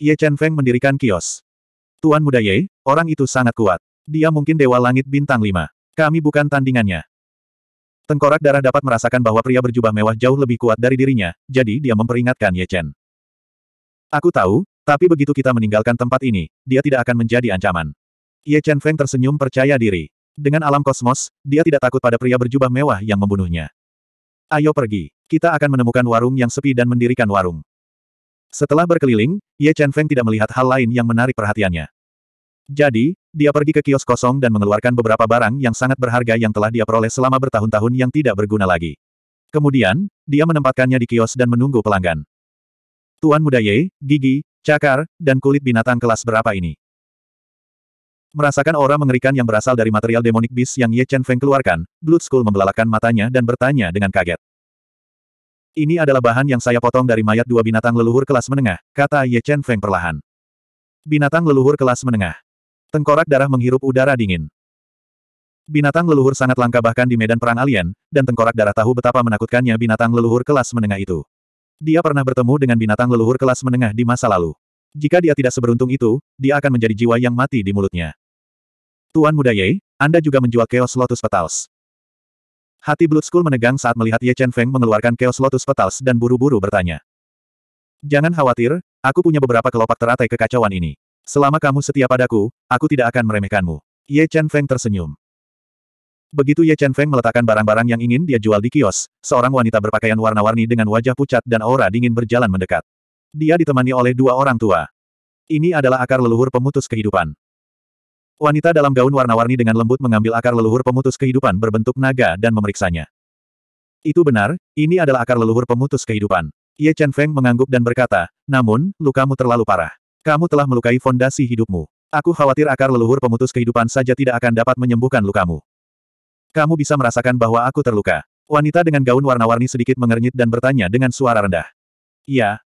Ye Chen Feng mendirikan kios. Tuan muda Ye, orang itu sangat kuat. Dia mungkin dewa langit bintang lima. Kami bukan tandingannya. Tengkorak darah dapat merasakan bahwa pria berjubah mewah jauh lebih kuat dari dirinya, jadi dia memperingatkan Ye Chen. Aku tahu, tapi begitu kita meninggalkan tempat ini, dia tidak akan menjadi ancaman. Ye Chen Feng tersenyum percaya diri. Dengan alam kosmos, dia tidak takut pada pria berjubah mewah yang membunuhnya. Ayo pergi. Kita akan menemukan warung yang sepi dan mendirikan warung. Setelah berkeliling, Ye Chen Feng tidak melihat hal lain yang menarik perhatiannya. Jadi, dia pergi ke kios kosong dan mengeluarkan beberapa barang yang sangat berharga yang telah dia peroleh selama bertahun-tahun yang tidak berguna lagi. Kemudian, dia menempatkannya di kios dan menunggu pelanggan. Tuan muda Ye, gigi, cakar, dan kulit binatang kelas berapa ini? Merasakan aura mengerikan yang berasal dari material demonic beast yang Ye Chen Feng keluarkan, Blood Skull membelalakan matanya dan bertanya dengan kaget. Ini adalah bahan yang saya potong dari mayat dua binatang leluhur kelas menengah, kata Ye Chen Feng perlahan. Binatang leluhur kelas menengah. Tengkorak darah menghirup udara dingin. Binatang leluhur sangat langka bahkan di medan perang alien, dan tengkorak darah tahu betapa menakutkannya binatang leluhur kelas menengah itu. Dia pernah bertemu dengan binatang leluhur kelas menengah di masa lalu. Jika dia tidak seberuntung itu, dia akan menjadi jiwa yang mati di mulutnya. Tuan muda Ye, Anda juga menjual Chaos Lotus Petals. Hati Blood School menegang saat melihat Ye Chen Feng mengeluarkan Chaos Lotus Petals dan buru-buru bertanya. Jangan khawatir, aku punya beberapa kelopak teratai kekacauan ini. Selama kamu setia padaku, aku tidak akan meremehkanmu. Ye Chen Feng tersenyum. Begitu Ye Chen Feng meletakkan barang-barang yang ingin dia jual di kios, seorang wanita berpakaian warna-warni dengan wajah pucat dan aura dingin berjalan mendekat. Dia ditemani oleh dua orang tua. Ini adalah akar leluhur pemutus kehidupan. Wanita dalam gaun warna-warni dengan lembut mengambil akar leluhur pemutus kehidupan berbentuk naga dan memeriksanya. Itu benar, ini adalah akar leluhur pemutus kehidupan. Ye Chen Feng mengangguk dan berkata, namun, lukamu terlalu parah. Kamu telah melukai fondasi hidupmu. Aku khawatir akar leluhur pemutus kehidupan saja tidak akan dapat menyembuhkan lukamu. Kamu bisa merasakan bahwa aku terluka. Wanita dengan gaun warna-warni sedikit mengernyit dan bertanya dengan suara rendah. Ya,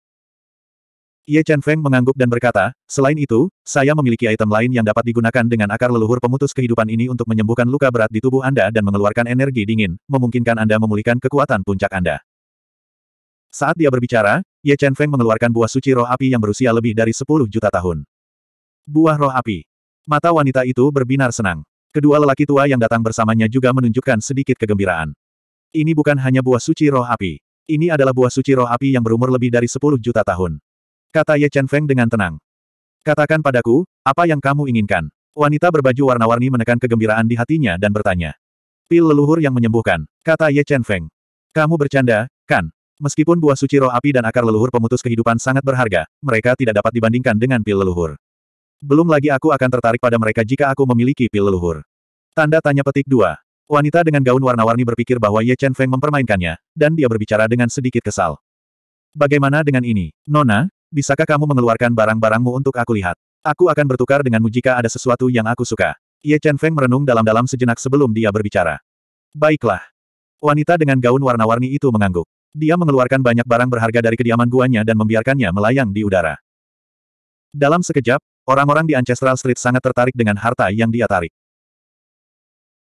Ye Chen Feng mengangguk dan berkata, selain itu, saya memiliki item lain yang dapat digunakan dengan akar leluhur pemutus kehidupan ini untuk menyembuhkan luka berat di tubuh Anda dan mengeluarkan energi dingin, memungkinkan Anda memulihkan kekuatan puncak Anda. Saat dia berbicara, Ye Chen Feng mengeluarkan buah suci roh api yang berusia lebih dari 10 juta tahun. Buah roh api. Mata wanita itu berbinar senang. Kedua lelaki tua yang datang bersamanya juga menunjukkan sedikit kegembiraan. Ini bukan hanya buah suci roh api. Ini adalah buah suci roh api yang berumur lebih dari 10 juta tahun. Kata Ye Chen Feng dengan tenang. Katakan padaku, apa yang kamu inginkan? Wanita berbaju warna-warni menekan kegembiraan di hatinya dan bertanya. Pil leluhur yang menyembuhkan, kata Ye Chen Feng. Kamu bercanda, kan? Meskipun buah suci roh api dan akar leluhur pemutus kehidupan sangat berharga, mereka tidak dapat dibandingkan dengan pil leluhur. Belum lagi aku akan tertarik pada mereka jika aku memiliki pil leluhur. Tanda tanya petik 2. Wanita dengan gaun warna-warni berpikir bahwa Ye Chen Feng mempermainkannya, dan dia berbicara dengan sedikit kesal. Bagaimana dengan ini, Nona? Bisakah kamu mengeluarkan barang-barangmu untuk aku lihat? Aku akan bertukar denganmu jika ada sesuatu yang aku suka. Ye Chen Feng merenung dalam-dalam sejenak sebelum dia berbicara. Baiklah. Wanita dengan gaun warna-warni itu mengangguk. Dia mengeluarkan banyak barang berharga dari kediaman guanya dan membiarkannya melayang di udara. Dalam sekejap, orang-orang di Ancestral Street sangat tertarik dengan harta yang dia tarik.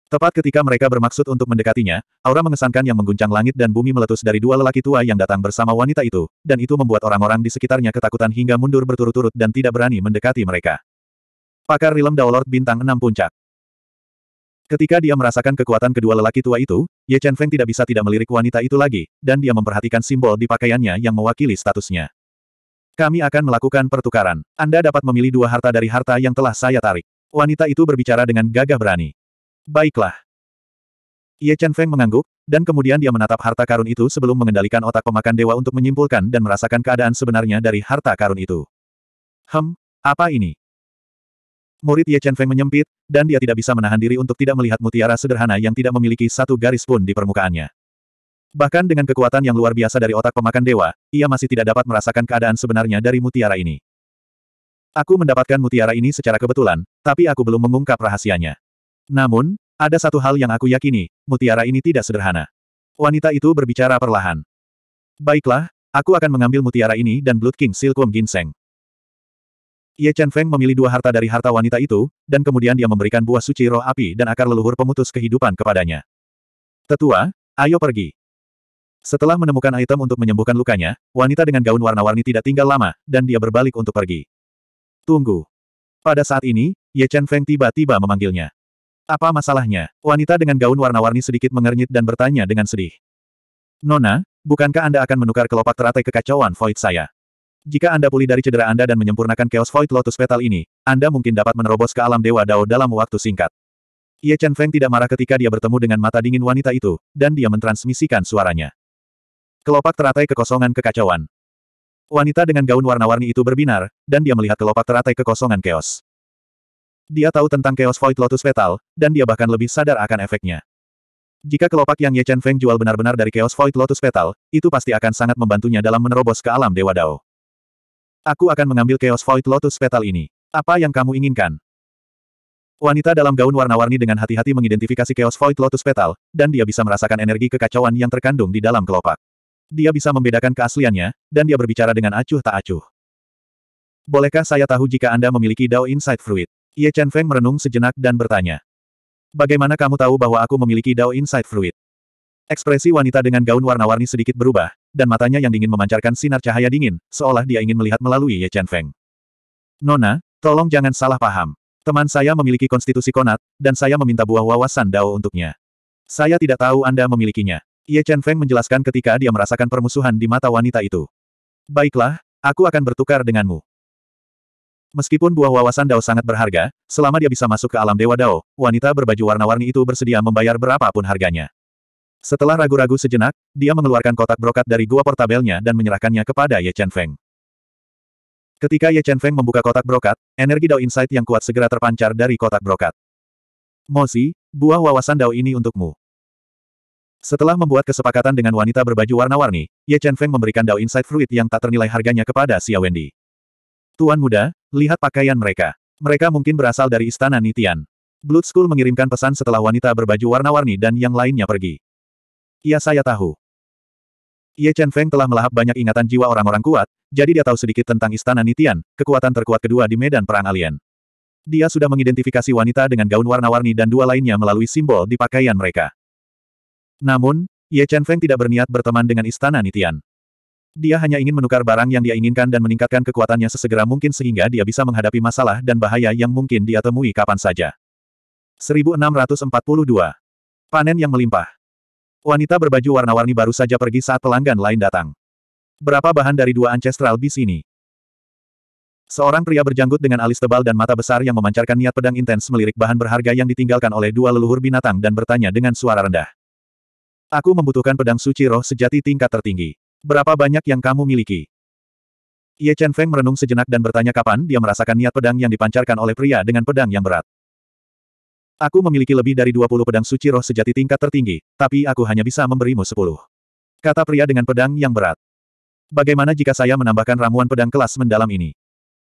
Tepat ketika mereka bermaksud untuk mendekatinya, aura mengesankan yang mengguncang langit dan bumi meletus dari dua lelaki tua yang datang bersama wanita itu, dan itu membuat orang-orang di sekitarnya ketakutan hingga mundur berturut-turut dan tidak berani mendekati mereka. Pakar Rilem Daolord Bintang enam Puncak Ketika dia merasakan kekuatan kedua lelaki tua itu, Ye Chen Feng tidak bisa tidak melirik wanita itu lagi, dan dia memperhatikan simbol di pakaiannya yang mewakili statusnya. Kami akan melakukan pertukaran. Anda dapat memilih dua harta dari harta yang telah saya tarik. Wanita itu berbicara dengan gagah berani. Baiklah. Ye Chen Feng mengangguk, dan kemudian dia menatap harta karun itu sebelum mengendalikan otak pemakan dewa untuk menyimpulkan dan merasakan keadaan sebenarnya dari harta karun itu. Hem, apa ini? Murid Ye Chen Feng menyempit, dan dia tidak bisa menahan diri untuk tidak melihat mutiara sederhana yang tidak memiliki satu garis pun di permukaannya. Bahkan dengan kekuatan yang luar biasa dari otak pemakan dewa, ia masih tidak dapat merasakan keadaan sebenarnya dari mutiara ini. Aku mendapatkan mutiara ini secara kebetulan, tapi aku belum mengungkap rahasianya. Namun, ada satu hal yang aku yakini, mutiara ini tidak sederhana. Wanita itu berbicara perlahan. Baiklah, aku akan mengambil mutiara ini dan Blood King Silkworm Ginseng. Ye Chen Feng memilih dua harta dari harta wanita itu, dan kemudian dia memberikan buah suci roh api dan akar leluhur pemutus kehidupan kepadanya. Tetua, ayo pergi. Setelah menemukan item untuk menyembuhkan lukanya, wanita dengan gaun warna-warni tidak tinggal lama, dan dia berbalik untuk pergi. Tunggu. Pada saat ini, Ye Chen Feng tiba-tiba memanggilnya. Apa masalahnya? Wanita dengan gaun warna-warni sedikit mengernyit dan bertanya dengan sedih. Nona, bukankah Anda akan menukar kelopak teratai kekacauan void saya? Jika Anda pulih dari cedera Anda dan menyempurnakan Chaos Void Lotus Petal ini, Anda mungkin dapat menerobos ke alam Dewa Dao dalam waktu singkat. Ye Chen Feng tidak marah ketika dia bertemu dengan mata dingin wanita itu, dan dia mentransmisikan suaranya. Kelopak teratai kekosongan kekacauan. Wanita dengan gaun warna-warni itu berbinar, dan dia melihat kelopak teratai kekosongan Chaos. Dia tahu tentang Chaos Void Lotus Petal, dan dia bahkan lebih sadar akan efeknya. Jika kelopak yang Ye Chen Feng jual benar-benar dari Chaos Void Lotus Petal, itu pasti akan sangat membantunya dalam menerobos ke alam Dewa Dao. Aku akan mengambil Chaos Void Lotus Petal ini. Apa yang kamu inginkan? Wanita dalam gaun warna-warni dengan hati-hati mengidentifikasi Chaos Void Lotus Petal, dan dia bisa merasakan energi kekacauan yang terkandung di dalam kelopak. Dia bisa membedakan keasliannya, dan dia berbicara dengan acuh tak acuh. Bolehkah saya tahu jika Anda memiliki Dao Insight Fruit? Ye Chen Feng merenung sejenak dan bertanya. Bagaimana kamu tahu bahwa aku memiliki Dao Inside Fluid? Ekspresi wanita dengan gaun warna-warni sedikit berubah, dan matanya yang dingin memancarkan sinar cahaya dingin, seolah dia ingin melihat melalui Ye Chen Feng. Nona, tolong jangan salah paham. Teman saya memiliki konstitusi konat, dan saya meminta buah wawasan Dao untuknya. Saya tidak tahu Anda memilikinya. Ye Chen Feng menjelaskan ketika dia merasakan permusuhan di mata wanita itu. Baiklah, aku akan bertukar denganmu. Meskipun buah wawasan Dao sangat berharga, selama dia bisa masuk ke alam Dewa Dao, wanita berbaju warna-warni itu bersedia membayar berapapun harganya. Setelah ragu-ragu sejenak, dia mengeluarkan kotak brokat dari gua portabelnya dan menyerahkannya kepada Ye Chen Feng. Ketika Ye Chen Feng membuka kotak brokat, energi Dao Insight yang kuat segera terpancar dari kotak brokat. Mozi, buah wawasan Dao ini untukmu. Setelah membuat kesepakatan dengan wanita berbaju warna-warni, Ye Chen Feng memberikan Dao Insight Fruit yang tak ternilai harganya kepada Xia Wendy. Tuan muda, Lihat pakaian mereka. Mereka mungkin berasal dari istana Nitian. Blood School mengirimkan pesan setelah wanita berbaju warna-warni dan yang lainnya pergi. Ya, saya tahu. Ye Chen Feng telah melahap banyak ingatan jiwa orang-orang kuat, jadi dia tahu sedikit tentang istana Nitian, kekuatan terkuat kedua di medan perang alien. Dia sudah mengidentifikasi wanita dengan gaun warna-warni dan dua lainnya melalui simbol di pakaian mereka. Namun, Ye Chen Feng tidak berniat berteman dengan istana Nitian. Dia hanya ingin menukar barang yang dia inginkan dan meningkatkan kekuatannya sesegera mungkin sehingga dia bisa menghadapi masalah dan bahaya yang mungkin dia temui kapan saja. 1642. Panen yang melimpah. Wanita berbaju warna-warni baru saja pergi saat pelanggan lain datang. Berapa bahan dari dua ancestral bis ini? Seorang pria berjanggut dengan alis tebal dan mata besar yang memancarkan niat pedang intens melirik bahan berharga yang ditinggalkan oleh dua leluhur binatang dan bertanya dengan suara rendah. Aku membutuhkan pedang suci roh sejati tingkat tertinggi. Berapa banyak yang kamu miliki? Ye Chen Feng merenung sejenak dan bertanya kapan dia merasakan niat pedang yang dipancarkan oleh pria dengan pedang yang berat. Aku memiliki lebih dari 20 pedang suci roh sejati tingkat tertinggi, tapi aku hanya bisa memberimu 10. Kata pria dengan pedang yang berat. Bagaimana jika saya menambahkan ramuan pedang kelas mendalam ini?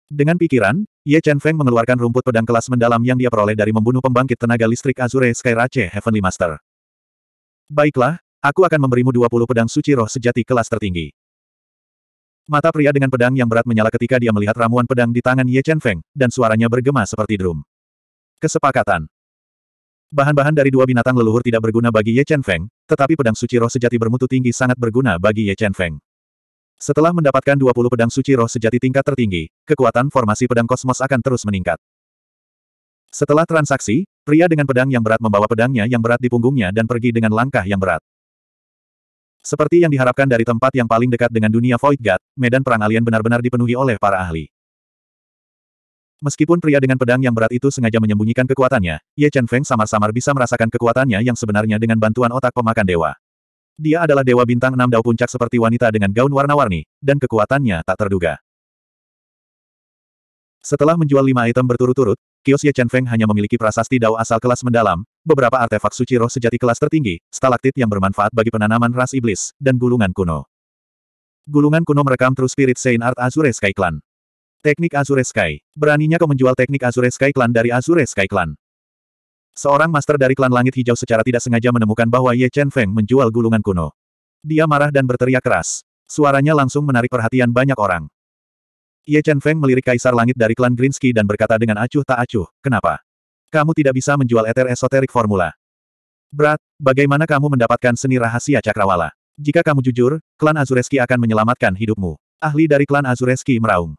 Dengan pikiran, Ye Chen Feng mengeluarkan rumput pedang kelas mendalam yang dia peroleh dari membunuh pembangkit tenaga listrik Azure Sky Rache Heavenly Master. Baiklah, Aku akan memberimu 20 pedang suci roh sejati kelas tertinggi. Mata pria dengan pedang yang berat menyala ketika dia melihat ramuan pedang di tangan Ye Chen Feng, dan suaranya bergema seperti drum. Kesepakatan. Bahan-bahan dari dua binatang leluhur tidak berguna bagi Ye Chen Feng, tetapi pedang suci roh sejati bermutu tinggi sangat berguna bagi Ye Chen Feng. Setelah mendapatkan 20 pedang suci roh sejati tingkat tertinggi, kekuatan formasi pedang kosmos akan terus meningkat. Setelah transaksi, pria dengan pedang yang berat membawa pedangnya yang berat di punggungnya dan pergi dengan langkah yang berat. Seperti yang diharapkan dari tempat yang paling dekat dengan dunia Void God, medan perang alien benar-benar dipenuhi oleh para ahli. Meskipun pria dengan pedang yang berat itu sengaja menyembunyikan kekuatannya, Ye Chen Feng samar-samar bisa merasakan kekuatannya yang sebenarnya dengan bantuan otak pemakan dewa. Dia adalah dewa bintang enam dao puncak seperti wanita dengan gaun warna-warni, dan kekuatannya tak terduga. Setelah menjual lima item berturut-turut, kios Ye Chen Feng hanya memiliki prasasti dao asal kelas mendalam, beberapa artefak suci roh sejati kelas tertinggi, stalaktit yang bermanfaat bagi penanaman ras iblis, dan gulungan kuno. Gulungan kuno merekam True Spirit Saint Art Azure Sky Clan. Teknik Azure Sky. Beraninya kau menjual teknik Azure Sky Clan dari Azure Sky Clan. Seorang master dari klan langit hijau secara tidak sengaja menemukan bahwa Ye Chen Feng menjual gulungan kuno. Dia marah dan berteriak keras. Suaranya langsung menarik perhatian banyak orang. Ye Chen Feng melirik Kaisar Langit dari klan Grinsky dan berkata dengan acuh tak acuh, kenapa? Kamu tidak bisa menjual eter esoterik formula. Berat, bagaimana kamu mendapatkan seni rahasia cakrawala? Jika kamu jujur, klan Azureski akan menyelamatkan hidupmu. Ahli dari klan Azureski meraung.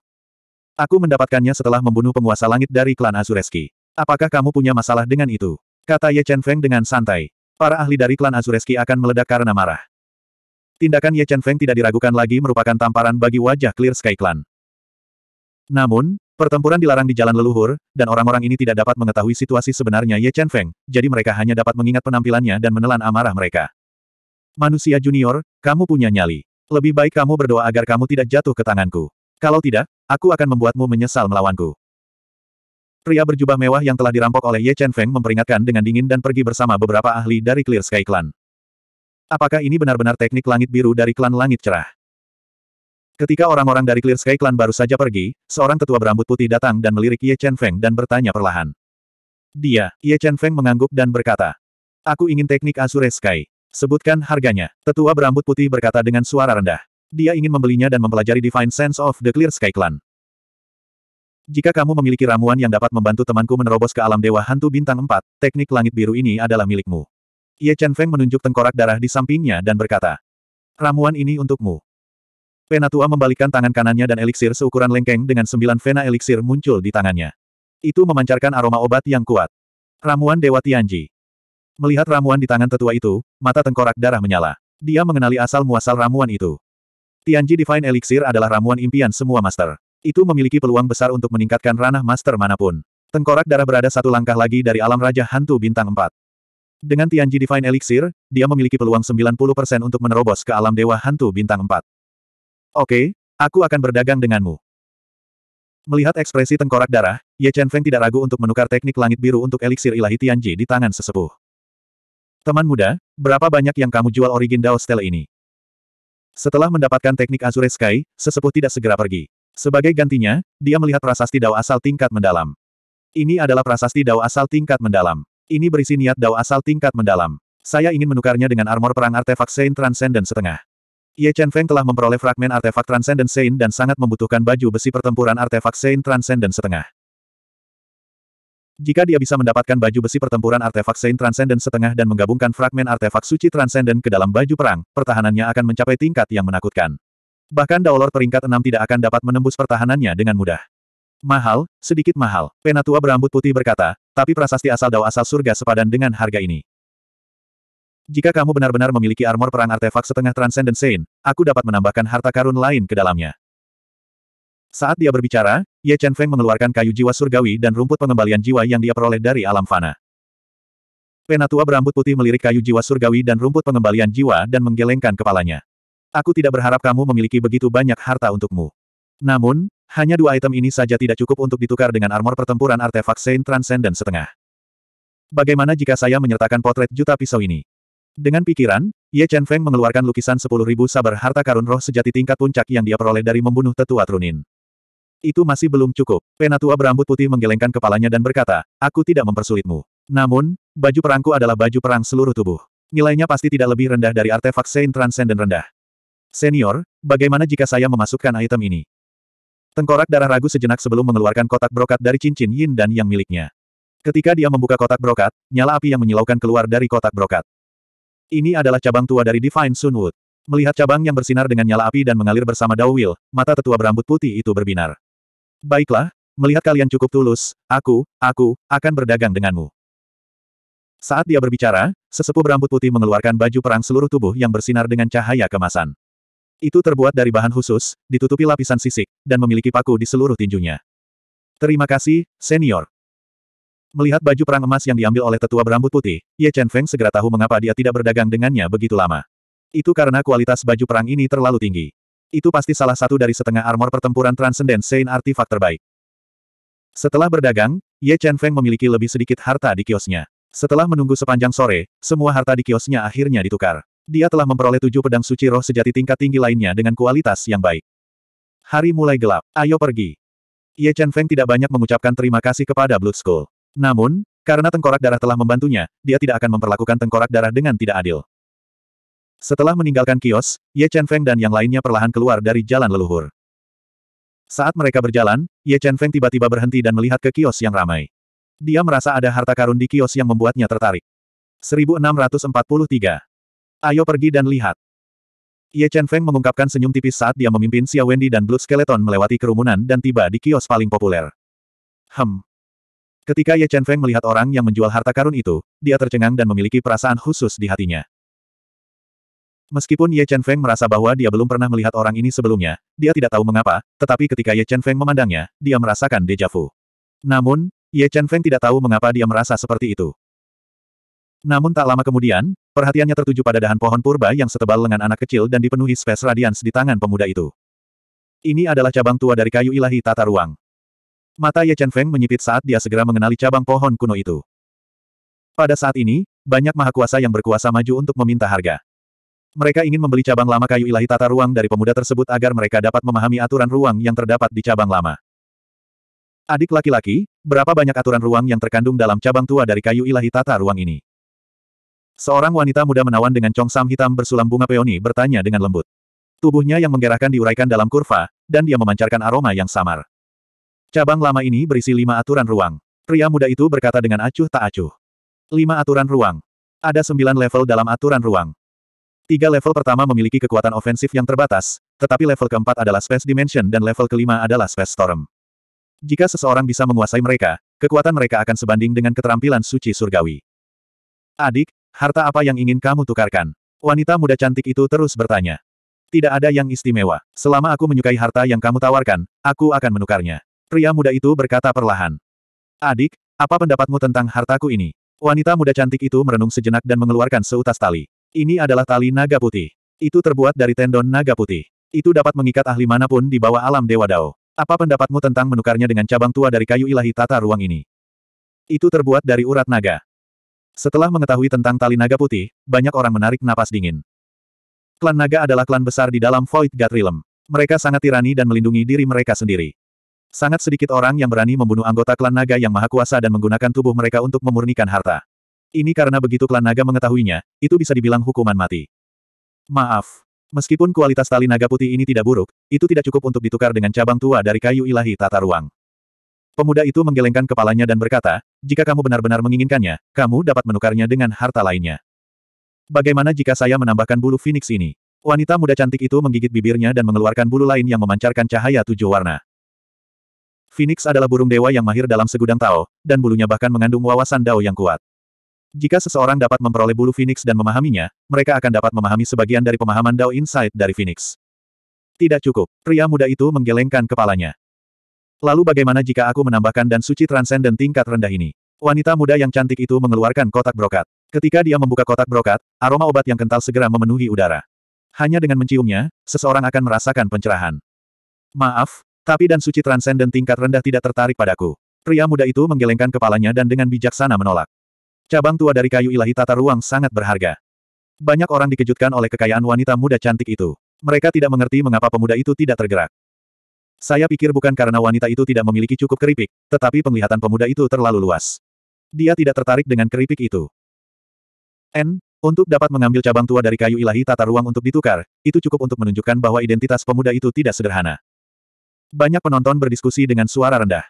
Aku mendapatkannya setelah membunuh penguasa langit dari klan Azureski. Apakah kamu punya masalah dengan itu? Kata Ye Chen Feng dengan santai. Para ahli dari klan Azureski akan meledak karena marah. Tindakan Ye Chen Feng tidak diragukan lagi merupakan tamparan bagi wajah Clear Sky Clan. Namun, pertempuran dilarang di jalan leluhur, dan orang-orang ini tidak dapat mengetahui situasi sebenarnya Ye Chen Feng, jadi mereka hanya dapat mengingat penampilannya dan menelan amarah mereka. Manusia junior, kamu punya nyali. Lebih baik kamu berdoa agar kamu tidak jatuh ke tanganku. Kalau tidak, aku akan membuatmu menyesal melawanku. Pria berjubah mewah yang telah dirampok oleh Ye Chen Feng memperingatkan dengan dingin dan pergi bersama beberapa ahli dari Clear Sky Clan. Apakah ini benar-benar teknik langit biru dari klan langit cerah? Ketika orang-orang dari Clear Sky Clan baru saja pergi, seorang tetua berambut putih datang dan melirik Ye Chen Feng dan bertanya perlahan. Dia, Ye Chen Feng mengangguk dan berkata. Aku ingin teknik Azure Sky. Sebutkan harganya. Tetua berambut putih berkata dengan suara rendah. Dia ingin membelinya dan mempelajari Divine Sense of the Clear Sky Clan. Jika kamu memiliki ramuan yang dapat membantu temanku menerobos ke alam Dewa Hantu Bintang 4, teknik langit biru ini adalah milikmu. Ye Chen Feng menunjuk tengkorak darah di sampingnya dan berkata. Ramuan ini untukmu tua membalikkan tangan kanannya dan eliksir seukuran lengkeng dengan sembilan vena eliksir muncul di tangannya. Itu memancarkan aroma obat yang kuat. Ramuan Dewa Tianji. Melihat ramuan di tangan tetua itu, mata tengkorak darah menyala. Dia mengenali asal-muasal ramuan itu. Tianji Divine Elixir adalah ramuan impian semua master. Itu memiliki peluang besar untuk meningkatkan ranah master manapun. Tengkorak darah berada satu langkah lagi dari alam Raja Hantu Bintang 4. Dengan Tianji Divine Elixir, dia memiliki peluang 90% untuk menerobos ke alam Dewa Hantu Bintang 4. Oke, aku akan berdagang denganmu. Melihat ekspresi tengkorak darah, Ye Chen Feng tidak ragu untuk menukar teknik langit biru untuk eliksir ilahi Tianji di tangan sesepuh. Teman muda, berapa banyak yang kamu jual origin Dao Stele ini? Setelah mendapatkan teknik Azure Sky, sesepuh tidak segera pergi. Sebagai gantinya, dia melihat prasasti Dao asal tingkat mendalam. Ini adalah prasasti Dao asal tingkat mendalam. Ini berisi niat Dao asal tingkat mendalam. Saya ingin menukarnya dengan armor perang artefak Saint Transcendent setengah. Ye Chen Feng telah memperoleh fragmen artefak Transcendent Saint dan sangat membutuhkan baju besi pertempuran artefak Saint Transcendent setengah. Jika dia bisa mendapatkan baju besi pertempuran artefak Saint Transcendent setengah dan menggabungkan fragmen artefak suci Transcendent ke dalam baju perang, pertahanannya akan mencapai tingkat yang menakutkan. Bahkan Daolor peringkat enam tidak akan dapat menembus pertahanannya dengan mudah. Mahal, sedikit mahal, Penatua berambut putih berkata, tapi prasasti asal Dao asal surga sepadan dengan harga ini. Jika kamu benar-benar memiliki armor perang artefak setengah Transcendent Saint, aku dapat menambahkan harta karun lain ke dalamnya. Saat dia berbicara, Ye Chen Feng mengeluarkan kayu jiwa surgawi dan rumput pengembalian jiwa yang dia peroleh dari alam fana. Penatua berambut putih melirik kayu jiwa surgawi dan rumput pengembalian jiwa dan menggelengkan kepalanya. Aku tidak berharap kamu memiliki begitu banyak harta untukmu. Namun, hanya dua item ini saja tidak cukup untuk ditukar dengan armor pertempuran artefak Saint Transcendent setengah. Bagaimana jika saya menyertakan potret juta pisau ini? Dengan pikiran, Ye Chen Feng mengeluarkan lukisan 10.000 sabar harta karun roh sejati tingkat puncak yang dia peroleh dari membunuh tetua Trunin. Itu masih belum cukup. Penatua berambut putih menggelengkan kepalanya dan berkata, aku tidak mempersulitmu. Namun, baju perangku adalah baju perang seluruh tubuh. Nilainya pasti tidak lebih rendah dari artefak Saint Transcendent rendah. Senior, bagaimana jika saya memasukkan item ini? Tengkorak darah ragu sejenak sebelum mengeluarkan kotak brokat dari cincin yin dan yang miliknya. Ketika dia membuka kotak brokat, nyala api yang menyilaukan keluar dari kotak brokat. Ini adalah cabang tua dari Divine Sunwood. Melihat cabang yang bersinar dengan nyala api dan mengalir bersama Dawil, mata tetua berambut putih itu berbinar. Baiklah, melihat kalian cukup tulus, aku, aku, akan berdagang denganmu. Saat dia berbicara, sesepuh berambut putih mengeluarkan baju perang seluruh tubuh yang bersinar dengan cahaya kemasan. Itu terbuat dari bahan khusus, ditutupi lapisan sisik, dan memiliki paku di seluruh tinjunya. Terima kasih, senior. Melihat baju perang emas yang diambil oleh tetua berambut putih, Ye Chen Feng segera tahu mengapa dia tidak berdagang dengannya begitu lama. Itu karena kualitas baju perang ini terlalu tinggi. Itu pasti salah satu dari setengah armor pertempuran Transcendent Saint Artifact terbaik. Setelah berdagang, Ye Chen Feng memiliki lebih sedikit harta di kiosnya. Setelah menunggu sepanjang sore, semua harta di kiosnya akhirnya ditukar. Dia telah memperoleh tujuh pedang suci roh sejati tingkat tinggi lainnya dengan kualitas yang baik. Hari mulai gelap, ayo pergi. Ye Chen Feng tidak banyak mengucapkan terima kasih kepada Blood School. Namun, karena tengkorak darah telah membantunya, dia tidak akan memperlakukan tengkorak darah dengan tidak adil. Setelah meninggalkan kios, Ye Chen Feng dan yang lainnya perlahan keluar dari jalan leluhur. Saat mereka berjalan, Ye Chen Feng tiba-tiba berhenti dan melihat ke kios yang ramai. Dia merasa ada harta karun di kios yang membuatnya tertarik. 1643. Ayo pergi dan lihat. Ye Chen Feng mengungkapkan senyum tipis saat dia memimpin Xia Wendy dan Blue Skeleton melewati kerumunan dan tiba di kios paling populer. Hem, Ketika Ye Chen Feng melihat orang yang menjual harta karun itu, dia tercengang dan memiliki perasaan khusus di hatinya. Meskipun Ye Chen Feng merasa bahwa dia belum pernah melihat orang ini sebelumnya, dia tidak tahu mengapa, tetapi ketika Ye Chen Feng memandangnya, dia merasakan deja vu. Namun, Ye Chen Feng tidak tahu mengapa dia merasa seperti itu. Namun tak lama kemudian, perhatiannya tertuju pada dahan pohon purba yang setebal lengan anak kecil dan dipenuhi space radians di tangan pemuda itu. Ini adalah cabang tua dari kayu ilahi tata ruang. Mata Ye Chen Feng menyipit saat dia segera mengenali cabang pohon kuno itu. Pada saat ini, banyak mahakuasa yang berkuasa maju untuk meminta harga. Mereka ingin membeli cabang lama kayu ilahi tata ruang dari pemuda tersebut agar mereka dapat memahami aturan ruang yang terdapat di cabang lama. Adik laki-laki, berapa banyak aturan ruang yang terkandung dalam cabang tua dari kayu ilahi tata ruang ini? Seorang wanita muda menawan dengan congsam hitam bersulam bunga peoni bertanya dengan lembut. Tubuhnya yang menggerakkan diuraikan dalam kurva, dan dia memancarkan aroma yang samar. Cabang lama ini berisi lima aturan ruang. Pria muda itu berkata dengan acuh tak acuh. Lima aturan ruang. Ada sembilan level dalam aturan ruang. Tiga level pertama memiliki kekuatan ofensif yang terbatas, tetapi level keempat adalah Space Dimension dan level kelima adalah Space Storm. Jika seseorang bisa menguasai mereka, kekuatan mereka akan sebanding dengan keterampilan suci surgawi. Adik, harta apa yang ingin kamu tukarkan? Wanita muda cantik itu terus bertanya. Tidak ada yang istimewa. Selama aku menyukai harta yang kamu tawarkan, aku akan menukarnya. Pria muda itu berkata perlahan. Adik, apa pendapatmu tentang hartaku ini? Wanita muda cantik itu merenung sejenak dan mengeluarkan seutas tali. Ini adalah tali naga putih. Itu terbuat dari tendon naga putih. Itu dapat mengikat ahli manapun di bawah alam Dewa Dao. Apa pendapatmu tentang menukarnya dengan cabang tua dari kayu ilahi tata ruang ini? Itu terbuat dari urat naga. Setelah mengetahui tentang tali naga putih, banyak orang menarik napas dingin. Klan naga adalah klan besar di dalam Void God Realm. Mereka sangat tirani dan melindungi diri mereka sendiri. Sangat sedikit orang yang berani membunuh anggota klan naga yang maha kuasa dan menggunakan tubuh mereka untuk memurnikan harta. Ini karena begitu klan naga mengetahuinya, itu bisa dibilang hukuman mati. Maaf. Meskipun kualitas tali naga putih ini tidak buruk, itu tidak cukup untuk ditukar dengan cabang tua dari kayu ilahi tata ruang. Pemuda itu menggelengkan kepalanya dan berkata, jika kamu benar-benar menginginkannya, kamu dapat menukarnya dengan harta lainnya. Bagaimana jika saya menambahkan bulu phoenix ini? Wanita muda cantik itu menggigit bibirnya dan mengeluarkan bulu lain yang memancarkan cahaya tujuh warna. Phoenix adalah burung dewa yang mahir dalam segudang Tao, dan bulunya bahkan mengandung wawasan Dao yang kuat. Jika seseorang dapat memperoleh bulu Phoenix dan memahaminya, mereka akan dapat memahami sebagian dari pemahaman Dao Insight dari Phoenix. Tidak cukup, pria muda itu menggelengkan kepalanya. Lalu bagaimana jika aku menambahkan dan suci transenden tingkat rendah ini? Wanita muda yang cantik itu mengeluarkan kotak brokat. Ketika dia membuka kotak brokat, aroma obat yang kental segera memenuhi udara. Hanya dengan menciumnya, seseorang akan merasakan pencerahan. Maaf, tapi dan suci transenden tingkat rendah tidak tertarik padaku. Pria muda itu menggelengkan kepalanya dan dengan bijaksana menolak. Cabang tua dari kayu ilahi tata ruang sangat berharga. Banyak orang dikejutkan oleh kekayaan wanita muda cantik itu. Mereka tidak mengerti mengapa pemuda itu tidak tergerak. Saya pikir bukan karena wanita itu tidak memiliki cukup keripik, tetapi penglihatan pemuda itu terlalu luas. Dia tidak tertarik dengan keripik itu. N, untuk dapat mengambil cabang tua dari kayu ilahi tata ruang untuk ditukar, itu cukup untuk menunjukkan bahwa identitas pemuda itu tidak sederhana. Banyak penonton berdiskusi dengan suara rendah.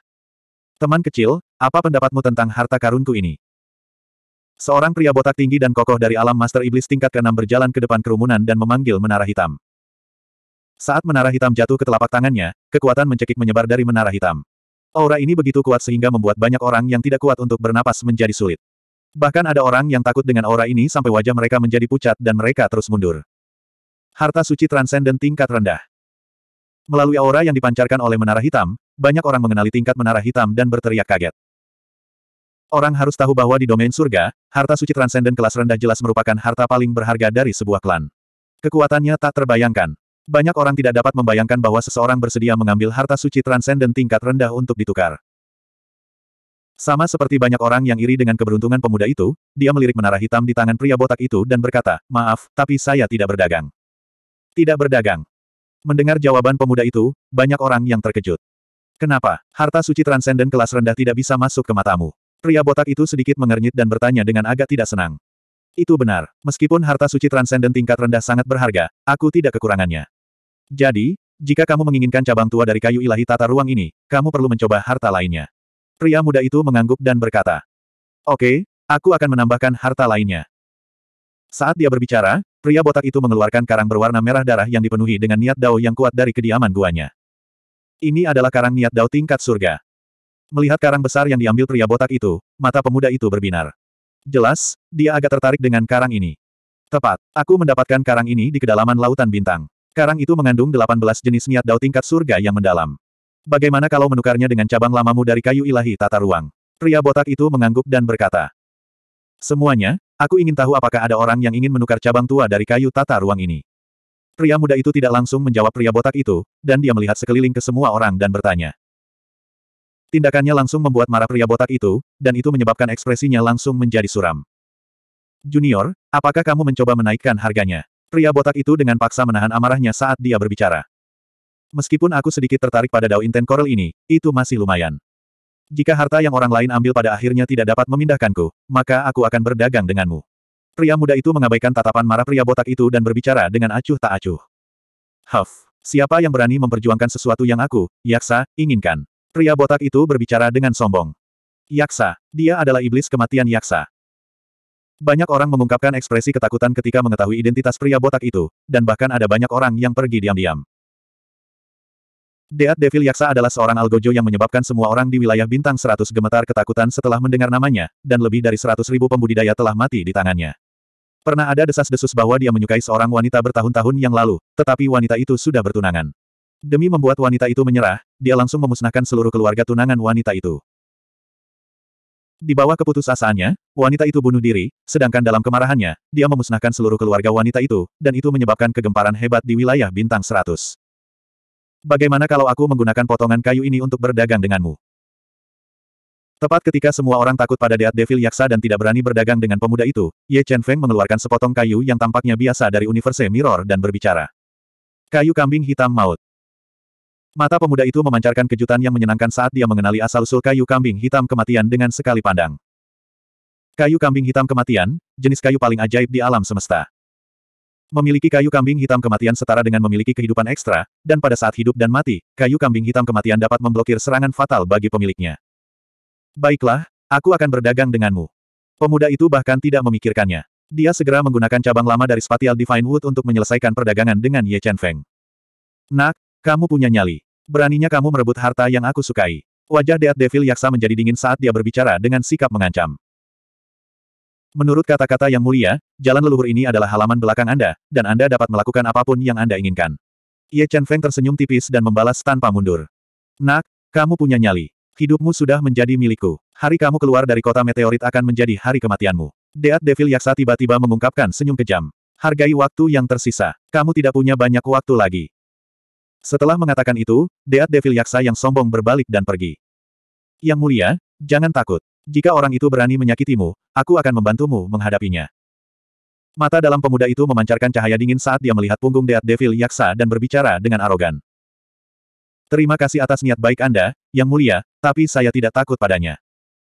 Teman kecil, apa pendapatmu tentang harta karunku ini? Seorang pria botak tinggi dan kokoh dari alam Master Iblis tingkat ke-6 berjalan ke depan kerumunan dan memanggil menara hitam. Saat menara hitam jatuh ke telapak tangannya, kekuatan mencekik menyebar dari menara hitam. Aura ini begitu kuat sehingga membuat banyak orang yang tidak kuat untuk bernapas menjadi sulit. Bahkan ada orang yang takut dengan aura ini sampai wajah mereka menjadi pucat dan mereka terus mundur. Harta suci transenden tingkat rendah. Melalui aura yang dipancarkan oleh menara hitam, banyak orang mengenali tingkat menara hitam dan berteriak kaget. Orang harus tahu bahwa di domain surga, harta suci transenden kelas rendah jelas merupakan harta paling berharga dari sebuah klan. Kekuatannya tak terbayangkan. Banyak orang tidak dapat membayangkan bahwa seseorang bersedia mengambil harta suci transenden tingkat rendah untuk ditukar. Sama seperti banyak orang yang iri dengan keberuntungan pemuda itu, dia melirik menara hitam di tangan pria botak itu dan berkata, maaf, tapi saya tidak berdagang. Tidak berdagang. Mendengar jawaban pemuda itu, banyak orang yang terkejut. Kenapa? Harta suci transenden kelas rendah tidak bisa masuk ke matamu. Pria botak itu sedikit mengernyit dan bertanya dengan agak tidak senang. Itu benar. Meskipun harta suci transenden tingkat rendah sangat berharga, aku tidak kekurangannya. Jadi, jika kamu menginginkan cabang tua dari kayu ilahi tata ruang ini, kamu perlu mencoba harta lainnya. Pria muda itu mengangguk dan berkata, Oke, okay, aku akan menambahkan harta lainnya. Saat dia berbicara, Pria botak itu mengeluarkan karang berwarna merah darah yang dipenuhi dengan niat dao yang kuat dari kediaman guanya. Ini adalah karang niat dao tingkat surga. Melihat karang besar yang diambil pria botak itu, mata pemuda itu berbinar. Jelas, dia agak tertarik dengan karang ini. Tepat, aku mendapatkan karang ini di kedalaman lautan bintang. Karang itu mengandung 18 jenis niat dao tingkat surga yang mendalam. Bagaimana kalau menukarnya dengan cabang lamamu dari kayu ilahi tata ruang? Pria botak itu mengangguk dan berkata, Semuanya, aku ingin tahu apakah ada orang yang ingin menukar cabang tua dari kayu tata ruang ini. Pria muda itu tidak langsung menjawab pria botak itu, dan dia melihat sekeliling ke semua orang dan bertanya. Tindakannya langsung membuat marah pria botak itu, dan itu menyebabkan ekspresinya langsung menjadi suram. Junior, apakah kamu mencoba menaikkan harganya? Pria botak itu dengan paksa menahan amarahnya saat dia berbicara. Meskipun aku sedikit tertarik pada Dao Inten Coral ini, itu masih lumayan. Jika harta yang orang lain ambil pada akhirnya tidak dapat memindahkanku, maka aku akan berdagang denganmu. Pria muda itu mengabaikan tatapan marah pria botak itu dan berbicara dengan acuh tak acuh. Huff, siapa yang berani memperjuangkan sesuatu yang aku, Yaksa, inginkan? Pria botak itu berbicara dengan sombong. Yaksa, dia adalah iblis kematian Yaksa. Banyak orang mengungkapkan ekspresi ketakutan ketika mengetahui identitas pria botak itu, dan bahkan ada banyak orang yang pergi diam-diam. Deat Devil Yaksa adalah seorang algojo yang menyebabkan semua orang di wilayah bintang 100 gemetar ketakutan setelah mendengar namanya, dan lebih dari 100 ribu pembudidaya telah mati di tangannya. Pernah ada desas-desus bahwa dia menyukai seorang wanita bertahun-tahun yang lalu, tetapi wanita itu sudah bertunangan. Demi membuat wanita itu menyerah, dia langsung memusnahkan seluruh keluarga tunangan wanita itu. Di bawah keputusasaannya, wanita itu bunuh diri, sedangkan dalam kemarahannya, dia memusnahkan seluruh keluarga wanita itu, dan itu menyebabkan kegemparan hebat di wilayah bintang 100. Bagaimana kalau aku menggunakan potongan kayu ini untuk berdagang denganmu? Tepat ketika semua orang takut pada Deat Devil Yaksa dan tidak berani berdagang dengan pemuda itu, Ye Chen Feng mengeluarkan sepotong kayu yang tampaknya biasa dari Universe Mirror dan berbicara. Kayu kambing hitam maut. Mata pemuda itu memancarkan kejutan yang menyenangkan saat dia mengenali asal-usul kayu kambing hitam kematian dengan sekali pandang. Kayu kambing hitam kematian, jenis kayu paling ajaib di alam semesta. Memiliki kayu kambing hitam kematian setara dengan memiliki kehidupan ekstra, dan pada saat hidup dan mati, kayu kambing hitam kematian dapat memblokir serangan fatal bagi pemiliknya. Baiklah, aku akan berdagang denganmu. Pemuda itu bahkan tidak memikirkannya. Dia segera menggunakan cabang lama dari Spatial Divine Wood untuk menyelesaikan perdagangan dengan Ye Chen Feng. Nak, kamu punya nyali. Beraninya kamu merebut harta yang aku sukai. Wajah Deat Devil Yaksa menjadi dingin saat dia berbicara dengan sikap mengancam. Menurut kata-kata yang mulia, jalan leluhur ini adalah halaman belakang Anda, dan Anda dapat melakukan apapun yang Anda inginkan. Ye Chen Feng tersenyum tipis dan membalas tanpa mundur. Nak, kamu punya nyali. Hidupmu sudah menjadi milikku. Hari kamu keluar dari kota meteorit akan menjadi hari kematianmu. Deat Devil Yaksa tiba-tiba mengungkapkan senyum kejam. Hargai waktu yang tersisa. Kamu tidak punya banyak waktu lagi. Setelah mengatakan itu, Deat Devil Yaksa yang sombong berbalik dan pergi. Yang mulia, jangan takut. Jika orang itu berani menyakitimu, aku akan membantumu menghadapinya. Mata dalam pemuda itu memancarkan cahaya dingin saat dia melihat punggung Deat Devil Yaksa dan berbicara dengan arogan. Terima kasih atas niat baik Anda, Yang Mulia, tapi saya tidak takut padanya.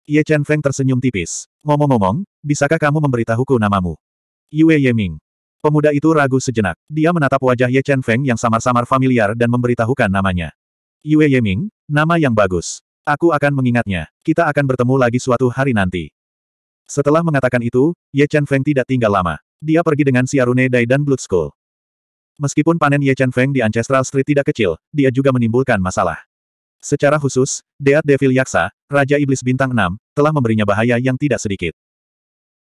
Ye Chen Feng tersenyum tipis. Ngomong-ngomong, bisakah kamu memberitahuku namamu? Yue Yeming. Pemuda itu ragu sejenak. Dia menatap wajah Ye Chen Feng yang samar-samar familiar dan memberitahukan namanya. Yue Yeming, nama yang bagus. Aku akan mengingatnya. Kita akan bertemu lagi suatu hari nanti. Setelah mengatakan itu, Ye Chen Feng tidak tinggal lama. Dia pergi dengan Siarune Dai dan Blood School. Meskipun panen Ye Chen Feng di Ancestral Street tidak kecil, dia juga menimbulkan masalah. Secara khusus, Deat Devil Yaksa, Raja Iblis Bintang 6, telah memberinya bahaya yang tidak sedikit.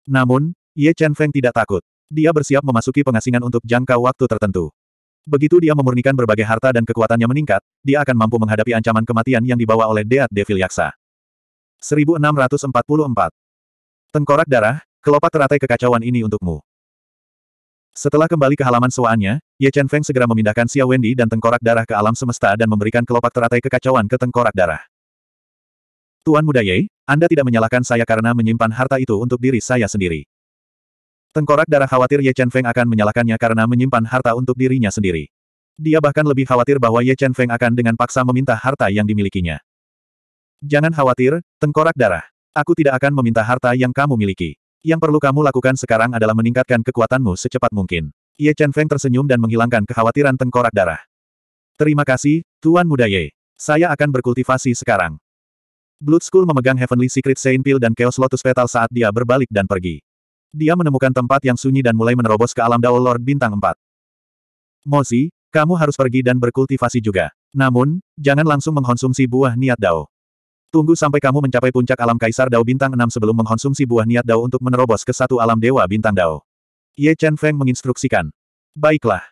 Namun, Ye Chen Feng tidak takut. Dia bersiap memasuki pengasingan untuk jangka waktu tertentu. Begitu dia memurnikan berbagai harta dan kekuatannya meningkat, dia akan mampu menghadapi ancaman kematian yang dibawa oleh Deat Devil Yaksa. 1644 Tengkorak darah, kelopak teratai kekacauan ini untukmu. Setelah kembali ke halaman sewaannya, Ye Chen Feng segera memindahkan Xia Wendy dan tengkorak darah ke alam semesta dan memberikan kelopak teratai kekacauan ke tengkorak darah. Tuan Muda Ye, Anda tidak menyalahkan saya karena menyimpan harta itu untuk diri saya sendiri. Tengkorak darah khawatir Ye Chen Feng akan menyalakannya karena menyimpan harta untuk dirinya sendiri. Dia bahkan lebih khawatir bahwa Ye Chen Feng akan dengan paksa meminta harta yang dimilikinya. Jangan khawatir, tengkorak darah. Aku tidak akan meminta harta yang kamu miliki. Yang perlu kamu lakukan sekarang adalah meningkatkan kekuatanmu secepat mungkin. Ye Chen Feng tersenyum dan menghilangkan kekhawatiran tengkorak darah. Terima kasih, Tuan Muda Ye. Saya akan berkultivasi sekarang. Blood School memegang Heavenly Secret Saint Pill dan Chaos Lotus Petal saat dia berbalik dan pergi. Dia menemukan tempat yang sunyi dan mulai menerobos ke alam Dao Lord Bintang 4. Mozi, kamu harus pergi dan berkultivasi juga. Namun, jangan langsung mengkonsumsi buah niat Dao. Tunggu sampai kamu mencapai puncak alam Kaisar Dao Bintang 6 sebelum mengkonsumsi buah niat Dao untuk menerobos ke satu alam Dewa Bintang Dao. Ye Chen Feng menginstruksikan. Baiklah.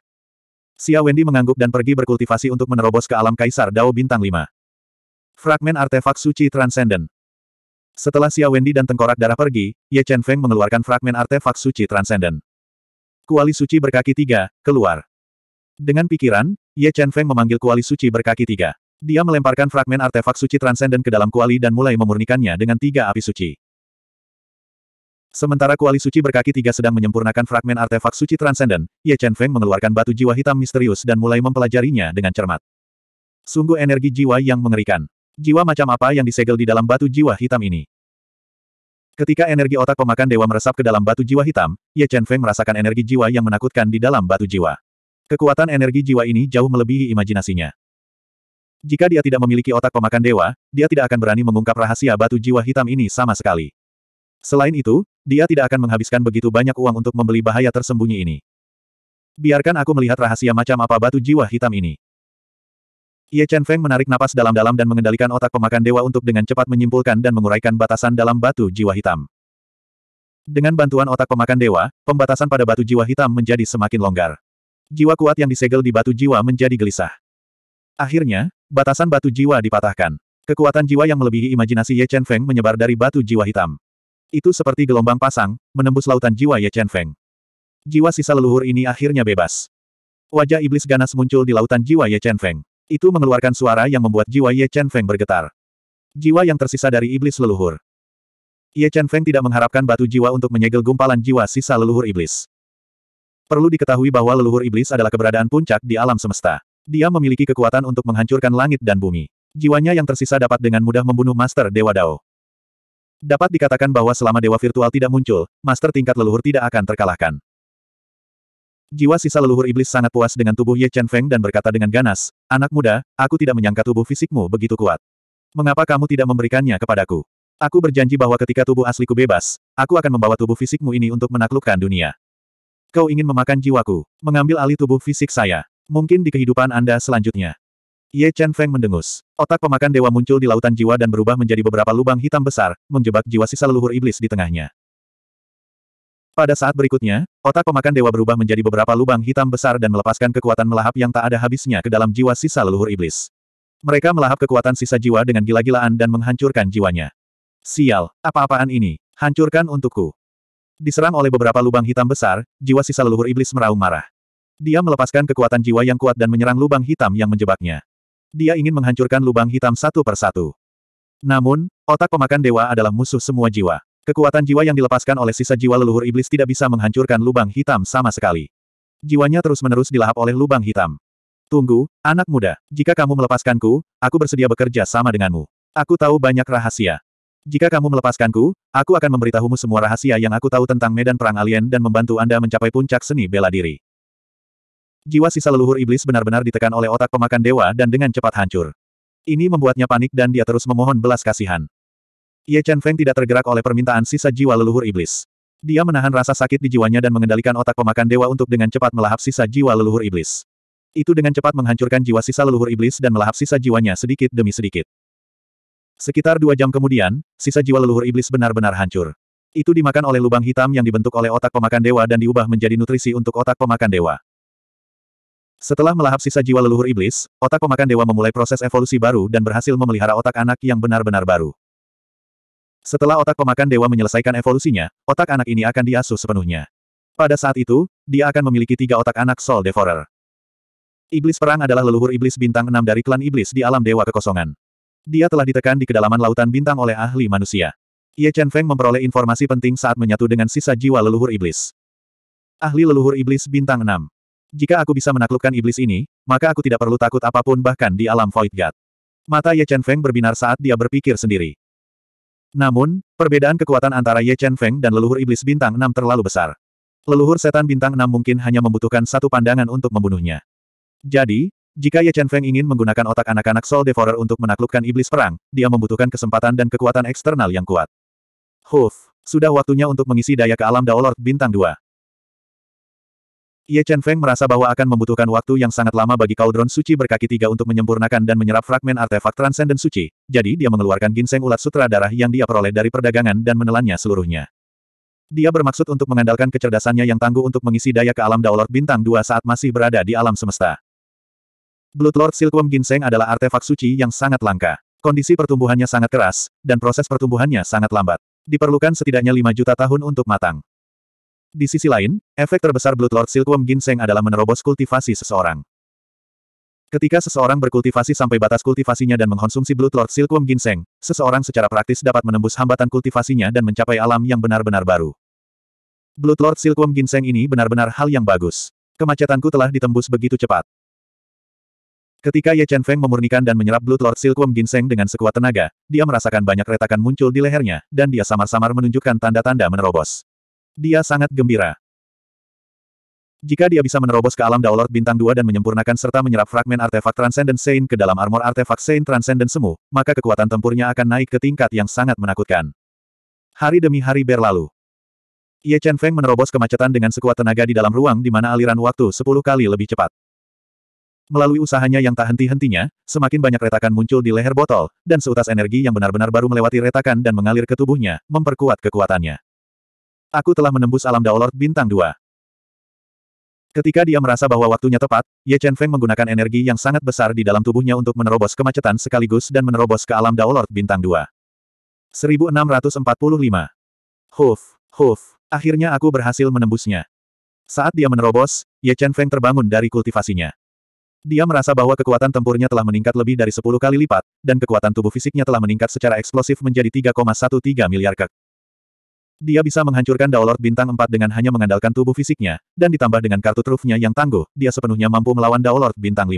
Xia Wendy mengangguk dan pergi berkultivasi untuk menerobos ke alam Kaisar Dao Bintang 5. Fragmen artefak suci Transcendent. Setelah Xia Wendy dan tengkorak darah pergi, Ye Chen Feng mengeluarkan fragmen artefak suci transenden. Kuali suci berkaki tiga, keluar. Dengan pikiran, Ye Chen Feng memanggil kuali suci berkaki tiga. Dia melemparkan fragmen artefak suci transenden ke dalam kuali dan mulai memurnikannya dengan tiga api suci. Sementara kuali suci berkaki tiga sedang menyempurnakan fragmen artefak suci transenden, Ye Chen Feng mengeluarkan batu jiwa hitam misterius dan mulai mempelajarinya dengan cermat. Sungguh energi jiwa yang mengerikan. Jiwa macam apa yang disegel di dalam batu jiwa hitam ini? Ketika energi otak pemakan dewa meresap ke dalam batu jiwa hitam, Ye Chen Feng merasakan energi jiwa yang menakutkan di dalam batu jiwa. Kekuatan energi jiwa ini jauh melebihi imajinasinya. Jika dia tidak memiliki otak pemakan dewa, dia tidak akan berani mengungkap rahasia batu jiwa hitam ini sama sekali. Selain itu, dia tidak akan menghabiskan begitu banyak uang untuk membeli bahaya tersembunyi ini. Biarkan aku melihat rahasia macam apa batu jiwa hitam ini. Ye Chen Feng menarik napas dalam-dalam dan mengendalikan otak pemakan dewa untuk dengan cepat menyimpulkan dan menguraikan batasan dalam batu jiwa hitam. Dengan bantuan otak pemakan dewa, pembatasan pada batu jiwa hitam menjadi semakin longgar. Jiwa kuat yang disegel di batu jiwa menjadi gelisah. Akhirnya, batasan batu jiwa dipatahkan. Kekuatan jiwa yang melebihi imajinasi Ye Chen Feng menyebar dari batu jiwa hitam. Itu seperti gelombang pasang, menembus lautan jiwa Ye Chen Feng. Jiwa sisa leluhur ini akhirnya bebas. Wajah iblis ganas muncul di lautan jiwa Ye Chen Feng. Itu mengeluarkan suara yang membuat jiwa Ye Chen Feng bergetar. Jiwa yang tersisa dari iblis leluhur. Ye Chen Feng tidak mengharapkan batu jiwa untuk menyegel gumpalan jiwa sisa leluhur iblis. Perlu diketahui bahwa leluhur iblis adalah keberadaan puncak di alam semesta. Dia memiliki kekuatan untuk menghancurkan langit dan bumi. Jiwanya yang tersisa dapat dengan mudah membunuh Master Dewa Dao. Dapat dikatakan bahwa selama Dewa Virtual tidak muncul, Master tingkat leluhur tidak akan terkalahkan. Jiwa sisa leluhur iblis sangat puas dengan tubuh Ye Chen Feng dan berkata dengan ganas, Anak muda, aku tidak menyangka tubuh fisikmu begitu kuat. Mengapa kamu tidak memberikannya kepadaku? Aku berjanji bahwa ketika tubuh asliku bebas, aku akan membawa tubuh fisikmu ini untuk menaklukkan dunia. Kau ingin memakan jiwaku, mengambil alih tubuh fisik saya. Mungkin di kehidupan Anda selanjutnya. Ye Chen Feng mendengus. Otak pemakan dewa muncul di lautan jiwa dan berubah menjadi beberapa lubang hitam besar, menjebak jiwa sisa leluhur iblis di tengahnya. Pada saat berikutnya, otak pemakan dewa berubah menjadi beberapa lubang hitam besar dan melepaskan kekuatan melahap yang tak ada habisnya ke dalam jiwa sisa leluhur iblis. Mereka melahap kekuatan sisa jiwa dengan gila-gilaan dan menghancurkan jiwanya. Sial, apa-apaan ini? Hancurkan untukku. Diserang oleh beberapa lubang hitam besar, jiwa sisa leluhur iblis meraung marah. Dia melepaskan kekuatan jiwa yang kuat dan menyerang lubang hitam yang menjebaknya. Dia ingin menghancurkan lubang hitam satu persatu. Namun, otak pemakan dewa adalah musuh semua jiwa. Kekuatan jiwa yang dilepaskan oleh sisa jiwa leluhur iblis tidak bisa menghancurkan lubang hitam sama sekali. Jiwanya terus-menerus dilahap oleh lubang hitam. Tunggu, anak muda. Jika kamu melepaskanku, aku bersedia bekerja sama denganmu. Aku tahu banyak rahasia. Jika kamu melepaskanku, aku akan memberitahumu semua rahasia yang aku tahu tentang medan perang alien dan membantu Anda mencapai puncak seni bela diri. Jiwa sisa leluhur iblis benar-benar ditekan oleh otak pemakan dewa dan dengan cepat hancur. Ini membuatnya panik dan dia terus memohon belas kasihan. Ye Chen Feng tidak tergerak oleh permintaan sisa jiwa leluhur iblis. Dia menahan rasa sakit di jiwanya dan mengendalikan otak pemakan dewa untuk dengan cepat melahap sisa jiwa leluhur iblis. Itu dengan cepat menghancurkan jiwa sisa leluhur iblis dan melahap sisa jiwanya sedikit demi sedikit. Sekitar dua jam kemudian, sisa jiwa leluhur iblis benar-benar hancur. Itu dimakan oleh lubang hitam yang dibentuk oleh otak pemakan dewa dan diubah menjadi nutrisi untuk otak pemakan dewa. Setelah melahap sisa jiwa leluhur iblis, otak pemakan dewa memulai proses evolusi baru dan berhasil memelihara otak anak yang benar-benar baru. Setelah otak pemakan dewa menyelesaikan evolusinya, otak anak ini akan diasuh sepenuhnya. Pada saat itu, dia akan memiliki tiga otak anak Soul Devourer. Iblis Perang adalah leluhur iblis bintang enam dari klan iblis di alam dewa kekosongan. Dia telah ditekan di kedalaman lautan bintang oleh ahli manusia. Ye Chen Feng memperoleh informasi penting saat menyatu dengan sisa jiwa leluhur iblis. Ahli leluhur iblis bintang enam. Jika aku bisa menaklukkan iblis ini, maka aku tidak perlu takut apapun bahkan di alam Void God. Mata Ye Chen Feng berbinar saat dia berpikir sendiri. Namun, perbedaan kekuatan antara Ye Chen Feng dan leluhur iblis bintang 6 terlalu besar. Leluhur setan bintang 6 mungkin hanya membutuhkan satu pandangan untuk membunuhnya. Jadi, jika Ye Chen Feng ingin menggunakan otak anak-anak Soul Devourer untuk menaklukkan iblis perang, dia membutuhkan kesempatan dan kekuatan eksternal yang kuat. Huf, sudah waktunya untuk mengisi daya ke alam Daolord bintang 2. Ye Chen Feng merasa bahwa akan membutuhkan waktu yang sangat lama bagi Cauldron Suci berkaki tiga untuk menyempurnakan dan menyerap fragmen artefak transenden suci, jadi dia mengeluarkan ginseng ulat sutra darah yang dia peroleh dari perdagangan dan menelannya seluruhnya. Dia bermaksud untuk mengandalkan kecerdasannya yang tangguh untuk mengisi daya ke alam Daolord Bintang Dua saat masih berada di alam semesta. Blood Lord Silkworm Ginseng adalah artefak suci yang sangat langka. Kondisi pertumbuhannya sangat keras, dan proses pertumbuhannya sangat lambat. Diperlukan setidaknya 5 juta tahun untuk matang. Di sisi lain, efek terbesar Blood Lord Silkworm Ginseng adalah menerobos kultivasi seseorang. Ketika seseorang berkultivasi sampai batas kultivasinya dan mengkonsumsi Blood Lord Silkworm Ginseng, seseorang secara praktis dapat menembus hambatan kultivasinya dan mencapai alam yang benar-benar baru. Blood Lord Silkworm Ginseng ini benar-benar hal yang bagus. Kemacetanku telah ditembus begitu cepat. Ketika Ye Chen Feng memurnikan dan menyerap Blood Lord Silkworm Ginseng dengan sekuat tenaga, dia merasakan banyak retakan muncul di lehernya, dan dia samar-samar menunjukkan tanda-tanda menerobos. Dia sangat gembira. Jika dia bisa menerobos ke alam Daulord Bintang 2 dan menyempurnakan serta menyerap fragmen artefak Transcendent Saint ke dalam armor artefak Saint Transcendent Semu, maka kekuatan tempurnya akan naik ke tingkat yang sangat menakutkan. Hari demi hari berlalu. Ye Chen Feng menerobos kemacetan dengan sekuat tenaga di dalam ruang di mana aliran waktu 10 kali lebih cepat. Melalui usahanya yang tak henti-hentinya, semakin banyak retakan muncul di leher botol, dan seutas energi yang benar-benar baru melewati retakan dan mengalir ke tubuhnya, memperkuat kekuatannya. Aku telah menembus alam Daolord bintang 2. Ketika dia merasa bahwa waktunya tepat, Ye Chen Feng menggunakan energi yang sangat besar di dalam tubuhnya untuk menerobos kemacetan sekaligus dan menerobos ke alam Daolord Bintang 2. 1645. Huf, huf, akhirnya aku berhasil menembusnya. Saat dia menerobos, Ye Chen Feng terbangun dari kultivasinya. Dia merasa bahwa kekuatan tempurnya telah meningkat lebih dari 10 kali lipat, dan kekuatan tubuh fisiknya telah meningkat secara eksplosif menjadi 3,13 miliar kek. Dia bisa menghancurkan Daolord Bintang 4 dengan hanya mengandalkan tubuh fisiknya, dan ditambah dengan kartu trufnya yang tangguh, dia sepenuhnya mampu melawan Daolord Bintang 5.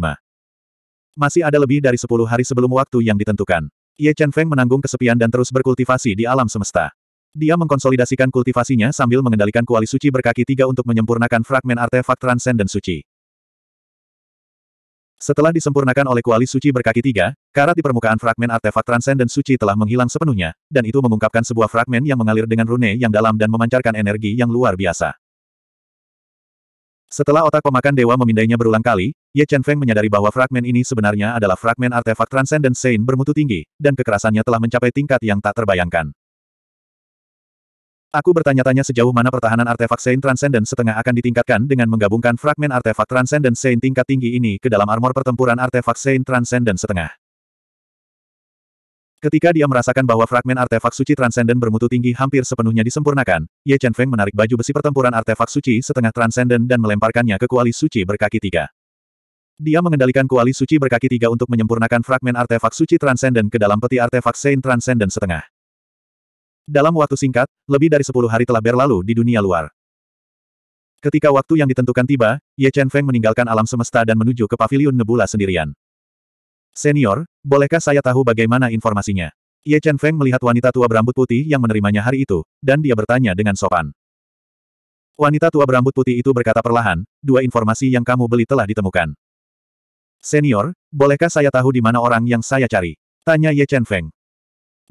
Masih ada lebih dari 10 hari sebelum waktu yang ditentukan. Ye Chen Feng menanggung kesepian dan terus berkultivasi di alam semesta. Dia mengkonsolidasikan kultivasinya sambil mengendalikan kuali suci berkaki tiga untuk menyempurnakan fragmen artefak transenden suci. Setelah disempurnakan oleh kuali suci berkaki tiga, karat di permukaan fragmen artefak transenden suci telah menghilang sepenuhnya, dan itu mengungkapkan sebuah fragmen yang mengalir dengan rune yang dalam dan memancarkan energi yang luar biasa. Setelah otak pemakan dewa memindainya berulang kali, Ye Chen Feng menyadari bahwa fragmen ini sebenarnya adalah fragmen artefak transenden Sein bermutu tinggi, dan kekerasannya telah mencapai tingkat yang tak terbayangkan. Aku bertanya-tanya sejauh mana pertahanan artefak Saint Transcendent setengah akan ditingkatkan dengan menggabungkan fragmen artefak Transcendent Saint tingkat tinggi ini ke dalam armor pertempuran artefak Saint Transcendent setengah. Ketika dia merasakan bahwa fragmen artefak suci Transcendent bermutu tinggi hampir sepenuhnya disempurnakan, Ye Chen Feng menarik baju besi pertempuran artefak suci setengah Transcendent dan melemparkannya ke kuali suci berkaki tiga. Dia mengendalikan kuali suci berkaki tiga untuk menyempurnakan fragmen artefak suci Transcendent ke dalam peti artefak Saint Transcendent setengah. Dalam waktu singkat, lebih dari sepuluh hari telah berlalu di dunia luar. Ketika waktu yang ditentukan tiba, Ye Chen Feng meninggalkan alam semesta dan menuju ke paviliun nebula sendirian. Senior, bolehkah saya tahu bagaimana informasinya? Ye Chen Feng melihat wanita tua berambut putih yang menerimanya hari itu, dan dia bertanya dengan sopan. Wanita tua berambut putih itu berkata perlahan, dua informasi yang kamu beli telah ditemukan. Senior, bolehkah saya tahu di mana orang yang saya cari? Tanya Ye Chen Feng.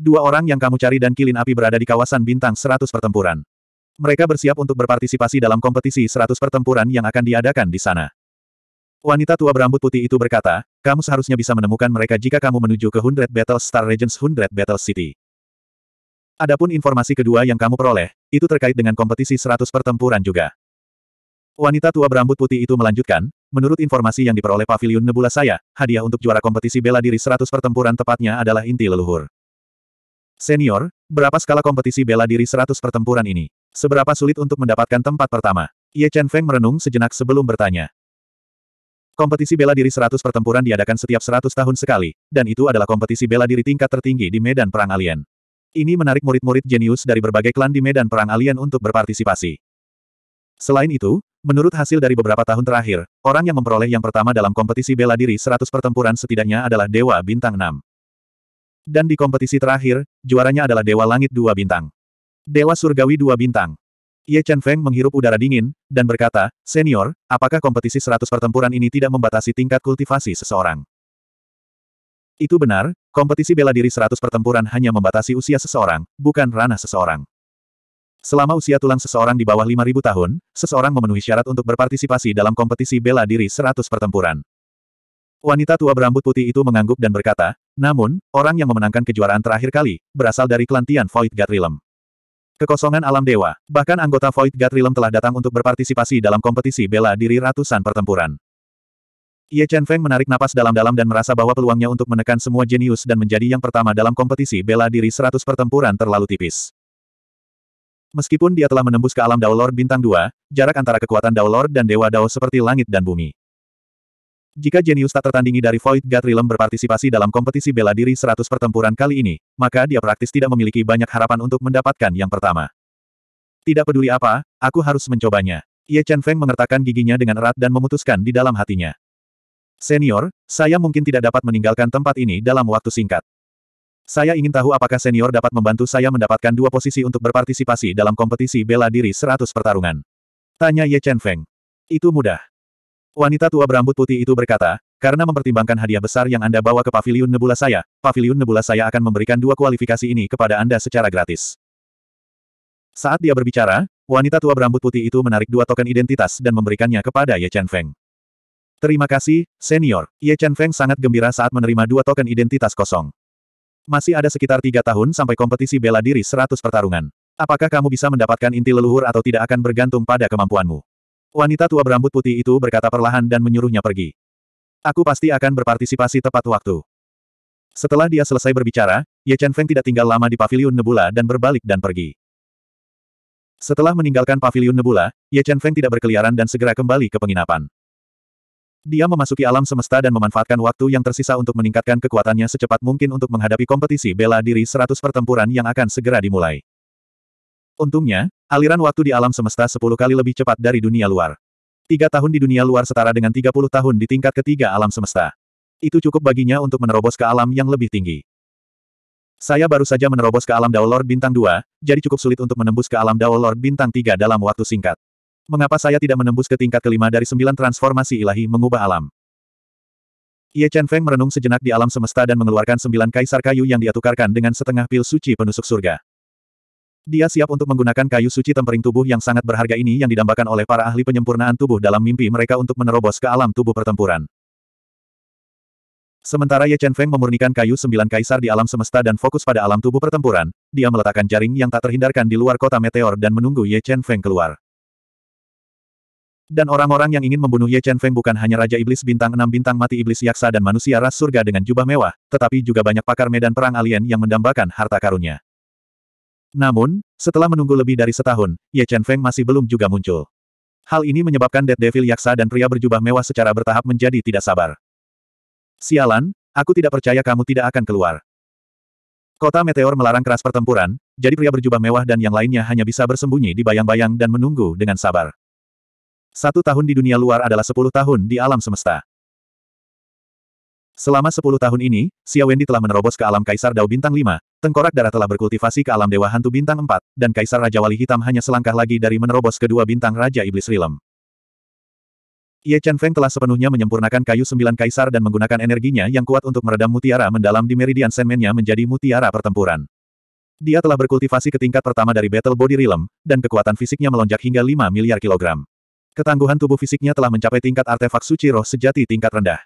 Dua orang yang kamu cari dan Kilin Api berada di kawasan bintang 100 pertempuran. Mereka bersiap untuk berpartisipasi dalam kompetisi 100 pertempuran yang akan diadakan di sana. Wanita tua berambut putih itu berkata, kamu seharusnya bisa menemukan mereka jika kamu menuju ke 100 Battle Star Regions 100 Battle City. Adapun informasi kedua yang kamu peroleh, itu terkait dengan kompetisi 100 pertempuran juga. Wanita tua berambut putih itu melanjutkan, menurut informasi yang diperoleh Pavilion Nebula saya, hadiah untuk juara kompetisi bela diri 100 pertempuran tepatnya adalah inti leluhur. Senior, berapa skala kompetisi bela diri 100 pertempuran ini? Seberapa sulit untuk mendapatkan tempat pertama? Ye Chen Feng merenung sejenak sebelum bertanya. Kompetisi bela diri 100 pertempuran diadakan setiap 100 tahun sekali, dan itu adalah kompetisi bela diri tingkat tertinggi di medan perang alien. Ini menarik murid-murid jenius dari berbagai klan di medan perang alien untuk berpartisipasi. Selain itu, menurut hasil dari beberapa tahun terakhir, orang yang memperoleh yang pertama dalam kompetisi bela diri 100 pertempuran setidaknya adalah Dewa Bintang 6. Dan di kompetisi terakhir, juaranya adalah Dewa Langit Dua Bintang. Dewa Surgawi Dua Bintang. Ye Chen Feng menghirup udara dingin, dan berkata, Senior, apakah kompetisi 100 pertempuran ini tidak membatasi tingkat kultivasi seseorang? Itu benar, kompetisi bela diri 100 pertempuran hanya membatasi usia seseorang, bukan ranah seseorang. Selama usia tulang seseorang di bawah 5.000 tahun, seseorang memenuhi syarat untuk berpartisipasi dalam kompetisi bela diri 100 pertempuran. Wanita tua berambut putih itu mengangguk dan berkata, namun, orang yang memenangkan kejuaraan terakhir kali, berasal dari kelantian Void God Realm. Kekosongan alam dewa, bahkan anggota Void God Realm telah datang untuk berpartisipasi dalam kompetisi bela diri ratusan pertempuran. Ye Chen Feng menarik napas dalam-dalam dan merasa bahwa peluangnya untuk menekan semua jenius dan menjadi yang pertama dalam kompetisi bela diri seratus pertempuran terlalu tipis. Meskipun dia telah menembus ke alam Dao Lord bintang 2, jarak antara kekuatan Dao Lord dan Dewa Dao seperti langit dan bumi. Jika jenius tak tertandingi dari Void God Realm berpartisipasi dalam kompetisi bela diri 100 pertempuran kali ini, maka dia praktis tidak memiliki banyak harapan untuk mendapatkan yang pertama. Tidak peduli apa, aku harus mencobanya. Ye Chen Feng mengertakkan giginya dengan erat dan memutuskan di dalam hatinya. Senior, saya mungkin tidak dapat meninggalkan tempat ini dalam waktu singkat. Saya ingin tahu apakah senior dapat membantu saya mendapatkan dua posisi untuk berpartisipasi dalam kompetisi bela diri 100 pertarungan. Tanya Ye Chen Feng. Itu mudah. Wanita tua berambut putih itu berkata, karena mempertimbangkan hadiah besar yang Anda bawa ke paviliun nebula saya, paviliun nebula saya akan memberikan dua kualifikasi ini kepada Anda secara gratis. Saat dia berbicara, wanita tua berambut putih itu menarik dua token identitas dan memberikannya kepada Ye Chen Feng. Terima kasih, senior. Ye Chen Feng sangat gembira saat menerima dua token identitas kosong. Masih ada sekitar tiga tahun sampai kompetisi bela diri seratus pertarungan. Apakah kamu bisa mendapatkan inti leluhur atau tidak akan bergantung pada kemampuanmu. Wanita tua berambut putih itu berkata perlahan dan menyuruhnya pergi. Aku pasti akan berpartisipasi tepat waktu. Setelah dia selesai berbicara, Ye Chen Feng tidak tinggal lama di paviliun Nebula dan berbalik dan pergi. Setelah meninggalkan paviliun Nebula, Ye Chen Feng tidak berkeliaran dan segera kembali ke penginapan. Dia memasuki alam semesta dan memanfaatkan waktu yang tersisa untuk meningkatkan kekuatannya secepat mungkin untuk menghadapi kompetisi bela diri 100 pertempuran yang akan segera dimulai. Untungnya, aliran waktu di alam semesta 10 kali lebih cepat dari dunia luar. Tiga tahun di dunia luar setara dengan 30 tahun di tingkat ketiga alam semesta. Itu cukup baginya untuk menerobos ke alam yang lebih tinggi. Saya baru saja menerobos ke alam Daolord bintang 2, jadi cukup sulit untuk menembus ke alam Daolord bintang 3 dalam waktu singkat. Mengapa saya tidak menembus ke tingkat kelima dari sembilan transformasi ilahi mengubah alam? Ye Chen Feng merenung sejenak di alam semesta dan mengeluarkan sembilan kaisar kayu yang dia dengan setengah pil suci penusuk surga. Dia siap untuk menggunakan kayu suci tempering tubuh yang sangat berharga ini yang didambakan oleh para ahli penyempurnaan tubuh dalam mimpi mereka untuk menerobos ke alam tubuh pertempuran. Sementara Ye Chen Feng memurnikan kayu sembilan kaisar di alam semesta dan fokus pada alam tubuh pertempuran, dia meletakkan jaring yang tak terhindarkan di luar kota meteor dan menunggu Ye Chen Feng keluar. Dan orang-orang yang ingin membunuh Ye Chen Feng bukan hanya Raja Iblis Bintang enam Bintang Mati Iblis Yaksa dan manusia ras surga dengan jubah mewah, tetapi juga banyak pakar medan perang alien yang mendambakan harta karunnya. Namun, setelah menunggu lebih dari setahun, Ye Chen Feng masih belum juga muncul. Hal ini menyebabkan Dead Devil Yaksa dan pria berjubah mewah secara bertahap menjadi tidak sabar. Sialan, aku tidak percaya kamu tidak akan keluar. Kota Meteor melarang keras pertempuran, jadi pria berjubah mewah dan yang lainnya hanya bisa bersembunyi di bayang-bayang dan menunggu dengan sabar. Satu tahun di dunia luar adalah sepuluh tahun di alam semesta. Selama sepuluh tahun ini, Xia Wendy telah menerobos ke alam Kaisar Dao Bintang 5, Tengkorak darah telah berkultivasi ke alam Dewa Hantu Bintang 4, dan Kaisar Raja Wali Hitam hanya selangkah lagi dari menerobos kedua bintang Raja Iblis Rilem. Ye Chen Feng telah sepenuhnya menyempurnakan kayu sembilan kaisar dan menggunakan energinya yang kuat untuk meredam mutiara mendalam di meridian senmennya menjadi mutiara pertempuran. Dia telah berkultivasi ke tingkat pertama dari Battle Body Realm, dan kekuatan fisiknya melonjak hingga 5 miliar kilogram. Ketangguhan tubuh fisiknya telah mencapai tingkat artefak suci roh sejati tingkat rendah.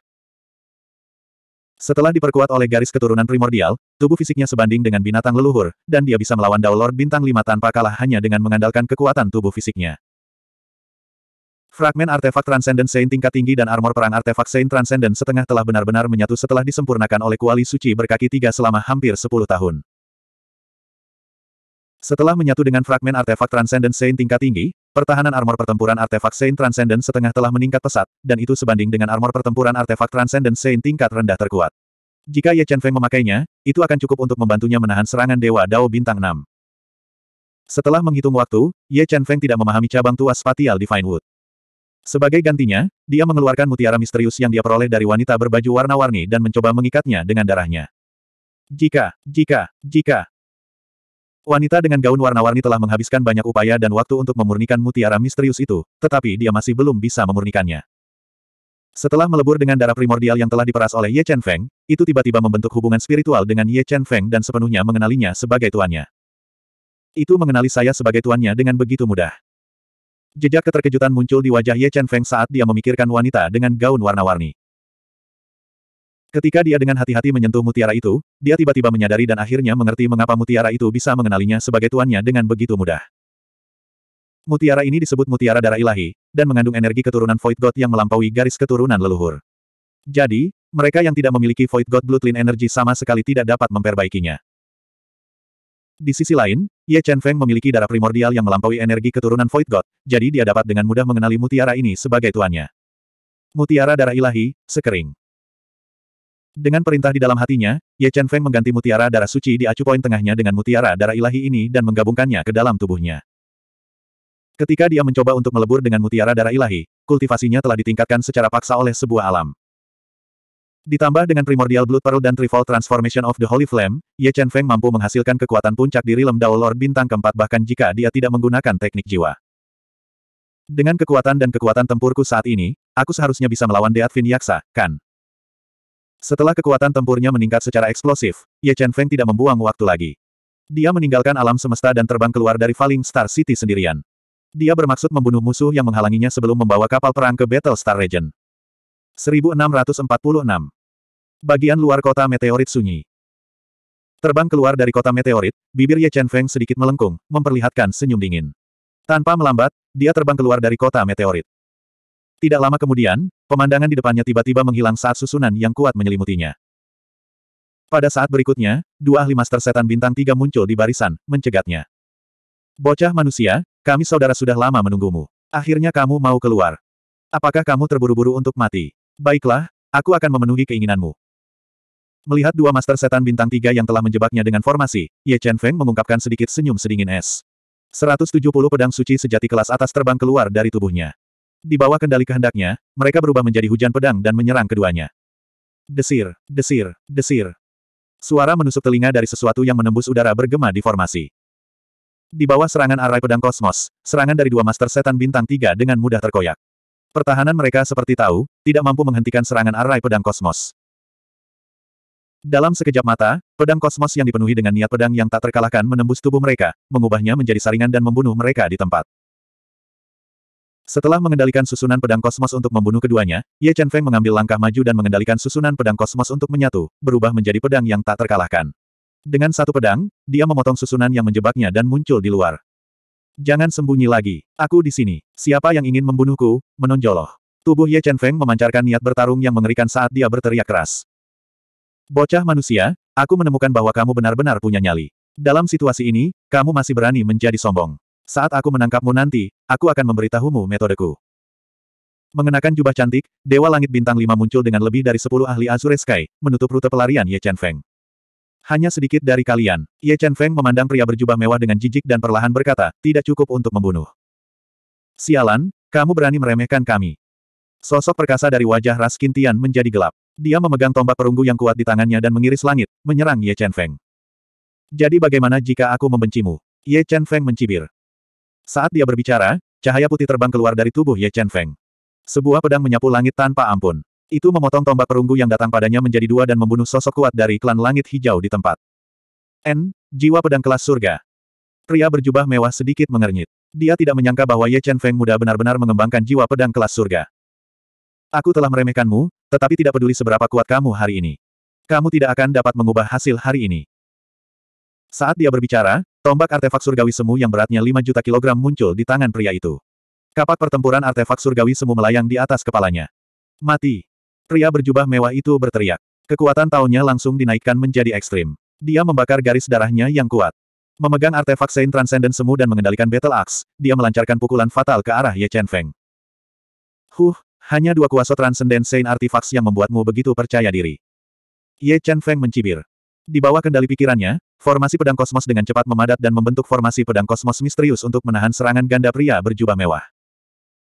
Setelah diperkuat oleh garis keturunan primordial, tubuh fisiknya sebanding dengan binatang leluhur, dan dia bisa melawan Dao Lord Bintang lima tanpa kalah hanya dengan mengandalkan kekuatan tubuh fisiknya. Fragmen artefak Transcendent Saint tingkat tinggi dan armor perang artefak Saint Transcendent setengah telah benar-benar menyatu setelah disempurnakan oleh kuali suci berkaki tiga selama hampir sepuluh tahun. Setelah menyatu dengan fragmen artefak Transcendent Saint tingkat tinggi, pertahanan armor pertempuran artefak Saint Transcendent setengah telah meningkat pesat, dan itu sebanding dengan armor pertempuran artefak Transcendent Saint tingkat rendah terkuat. Jika Ye Chen Feng memakainya, itu akan cukup untuk membantunya menahan serangan Dewa Dao Bintang 6. Setelah menghitung waktu, Ye Chen Feng tidak memahami cabang tua spatial Divine Wood. Sebagai gantinya, dia mengeluarkan mutiara misterius yang dia peroleh dari wanita berbaju warna-warni dan mencoba mengikatnya dengan darahnya. Jika, jika, jika, Wanita dengan gaun warna-warni telah menghabiskan banyak upaya dan waktu untuk memurnikan mutiara misterius itu, tetapi dia masih belum bisa memurnikannya. Setelah melebur dengan darah primordial yang telah diperas oleh Ye Chen Feng, itu tiba-tiba membentuk hubungan spiritual dengan Ye Chen Feng dan sepenuhnya mengenalinya sebagai tuannya. Itu mengenali saya sebagai tuannya dengan begitu mudah. Jejak keterkejutan muncul di wajah Ye Chen Feng saat dia memikirkan wanita dengan gaun warna-warni. Ketika dia dengan hati-hati menyentuh mutiara itu, dia tiba-tiba menyadari dan akhirnya mengerti mengapa mutiara itu bisa mengenalinya sebagai tuannya dengan begitu mudah. Mutiara ini disebut mutiara darah ilahi, dan mengandung energi keturunan Void God yang melampaui garis keturunan leluhur. Jadi, mereka yang tidak memiliki Void God Bloodline Energy sama sekali tidak dapat memperbaikinya. Di sisi lain, Ye Chen Feng memiliki darah primordial yang melampaui energi keturunan Void God, jadi dia dapat dengan mudah mengenali mutiara ini sebagai tuannya. Mutiara darah ilahi, sekering. Dengan perintah di dalam hatinya, Ye Chen Feng mengganti mutiara darah suci di acu poin tengahnya dengan mutiara darah ilahi ini dan menggabungkannya ke dalam tubuhnya. Ketika dia mencoba untuk melebur dengan mutiara darah ilahi, kultivasinya telah ditingkatkan secara paksa oleh sebuah alam. Ditambah dengan primordial blood pearl dan trifold transformation of the holy flame, Ye Chen Feng mampu menghasilkan kekuatan puncak diri Lem Dao Lord bintang keempat bahkan jika dia tidak menggunakan teknik jiwa. Dengan kekuatan dan kekuatan tempurku saat ini, aku seharusnya bisa melawan Deat Yaksa, kan? Setelah kekuatan tempurnya meningkat secara eksplosif, Ye Chen Feng tidak membuang waktu lagi. Dia meninggalkan alam semesta dan terbang keluar dari Falling Star City sendirian. Dia bermaksud membunuh musuh yang menghalanginya sebelum membawa kapal perang ke Battle Star Region. 1646. Bagian luar kota meteorit sunyi. Terbang keluar dari kota meteorit, bibir Ye Chen Feng sedikit melengkung, memperlihatkan senyum dingin. Tanpa melambat, dia terbang keluar dari kota meteorit. Tidak lama kemudian, pemandangan di depannya tiba-tiba menghilang saat susunan yang kuat menyelimutinya. Pada saat berikutnya, dua ahli master setan bintang tiga muncul di barisan, mencegatnya. Bocah manusia, kami saudara sudah lama menunggumu. Akhirnya kamu mau keluar. Apakah kamu terburu-buru untuk mati? Baiklah, aku akan memenuhi keinginanmu. Melihat dua master setan bintang tiga yang telah menjebaknya dengan formasi, Ye Chen Feng mengungkapkan sedikit senyum sedingin es. 170 pedang suci sejati kelas atas terbang keluar dari tubuhnya. Di bawah kendali kehendaknya, mereka berubah menjadi hujan pedang dan menyerang keduanya. Desir, desir, desir. Suara menusuk telinga dari sesuatu yang menembus udara bergema di formasi. Di bawah serangan arai pedang kosmos, serangan dari dua master setan bintang tiga dengan mudah terkoyak. Pertahanan mereka seperti tahu, tidak mampu menghentikan serangan arai pedang kosmos. Dalam sekejap mata, pedang kosmos yang dipenuhi dengan niat pedang yang tak terkalahkan menembus tubuh mereka, mengubahnya menjadi saringan dan membunuh mereka di tempat. Setelah mengendalikan susunan pedang kosmos untuk membunuh keduanya, Ye Chen Feng mengambil langkah maju dan mengendalikan susunan pedang kosmos untuk menyatu, berubah menjadi pedang yang tak terkalahkan. Dengan satu pedang, dia memotong susunan yang menjebaknya dan muncul di luar. Jangan sembunyi lagi. Aku di sini. Siapa yang ingin membunuhku? Menonjoloh. Tubuh Ye Chen Feng memancarkan niat bertarung yang mengerikan saat dia berteriak keras. Bocah manusia, aku menemukan bahwa kamu benar-benar punya nyali. Dalam situasi ini, kamu masih berani menjadi sombong. Saat aku menangkapmu nanti, aku akan memberitahumu metodeku. Mengenakan jubah cantik, Dewa Langit Bintang 5 muncul dengan lebih dari 10 ahli Azure Sky, menutup rute pelarian Ye Chen Feng. Hanya sedikit dari kalian, Ye Chen Feng memandang pria berjubah mewah dengan jijik dan perlahan berkata, tidak cukup untuk membunuh. Sialan, kamu berani meremehkan kami. Sosok perkasa dari wajah Ras Kintian menjadi gelap. Dia memegang tombak perunggu yang kuat di tangannya dan mengiris langit, menyerang Ye Chen Feng. Jadi bagaimana jika aku membencimu? Ye Chen Feng mencibir. Saat dia berbicara, cahaya putih terbang keluar dari tubuh Ye Chen Feng. Sebuah pedang menyapu langit tanpa ampun. Itu memotong tombak perunggu yang datang padanya menjadi dua dan membunuh sosok kuat dari klan langit hijau di tempat. N. Jiwa pedang kelas surga. Pria berjubah mewah sedikit mengernyit. Dia tidak menyangka bahwa Ye Chen Feng muda benar-benar mengembangkan jiwa pedang kelas surga. Aku telah meremehkanmu, tetapi tidak peduli seberapa kuat kamu hari ini. Kamu tidak akan dapat mengubah hasil hari ini. Saat dia berbicara, Tombak artefak surgawi semu yang beratnya 5 juta kilogram muncul di tangan pria itu. Kapak pertempuran artefak surgawi semu melayang di atas kepalanya. Mati! Pria berjubah mewah itu berteriak. Kekuatan taunya langsung dinaikkan menjadi ekstrim. Dia membakar garis darahnya yang kuat. Memegang artefak Saint Transcendent semu dan mengendalikan Battle Axe, dia melancarkan pukulan fatal ke arah Ye Chen Feng. Huh, hanya dua kuasa Transcendent Saint Artifacts yang membuatmu begitu percaya diri. Ye Chen Feng mencibir. Di bawah kendali pikirannya, formasi pedang kosmos dengan cepat memadat dan membentuk formasi pedang kosmos misterius untuk menahan serangan ganda pria berjubah mewah.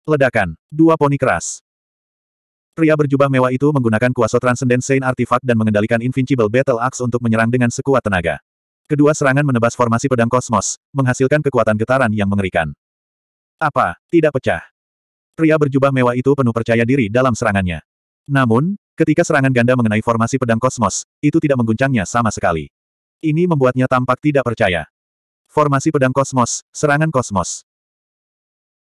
Ledakan. Dua poni keras. Pria berjubah mewah itu menggunakan kuasa Transcendent Saint Artifact dan mengendalikan Invincible Battle Axe untuk menyerang dengan sekuat tenaga. Kedua serangan menebas formasi pedang kosmos, menghasilkan kekuatan getaran yang mengerikan. Apa? Tidak pecah. Pria berjubah mewah itu penuh percaya diri dalam serangannya. Namun, Ketika serangan ganda mengenai formasi pedang kosmos, itu tidak mengguncangnya sama sekali. Ini membuatnya tampak tidak percaya. Formasi pedang kosmos, serangan kosmos.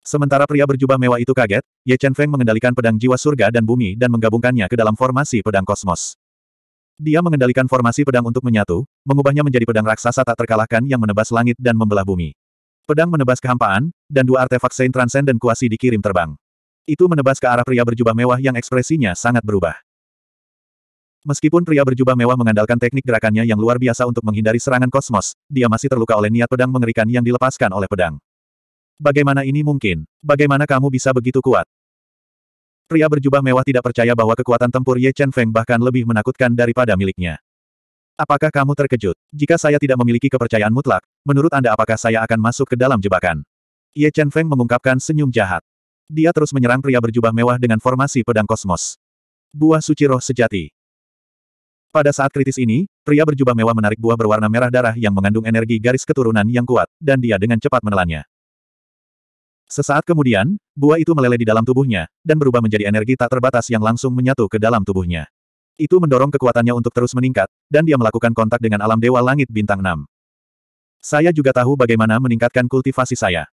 Sementara pria berjubah mewah itu kaget, Ye Chen Feng mengendalikan pedang jiwa surga dan bumi dan menggabungkannya ke dalam formasi pedang kosmos. Dia mengendalikan formasi pedang untuk menyatu, mengubahnya menjadi pedang raksasa tak terkalahkan yang menebas langit dan membelah bumi. Pedang menebas kehampaan, dan dua artefak Saint Transcendent Kuasi dikirim terbang. Itu menebas ke arah pria berjubah mewah yang ekspresinya sangat berubah. Meskipun pria berjubah mewah mengandalkan teknik gerakannya yang luar biasa untuk menghindari serangan kosmos, dia masih terluka oleh niat pedang mengerikan yang dilepaskan oleh pedang. Bagaimana ini mungkin? Bagaimana kamu bisa begitu kuat? Pria berjubah mewah tidak percaya bahwa kekuatan tempur Ye Chen Feng bahkan lebih menakutkan daripada miliknya. Apakah kamu terkejut? Jika saya tidak memiliki kepercayaan mutlak, menurut Anda apakah saya akan masuk ke dalam jebakan? Ye Chen Feng mengungkapkan senyum jahat. Dia terus menyerang pria berjubah mewah dengan formasi pedang kosmos. Buah suci roh sejati. Pada saat kritis ini, pria berjubah mewah menarik buah berwarna merah darah yang mengandung energi garis keturunan yang kuat, dan dia dengan cepat menelannya. Sesaat kemudian, buah itu meleleh di dalam tubuhnya, dan berubah menjadi energi tak terbatas yang langsung menyatu ke dalam tubuhnya. Itu mendorong kekuatannya untuk terus meningkat, dan dia melakukan kontak dengan alam dewa langit bintang 6. Saya juga tahu bagaimana meningkatkan kultivasi saya.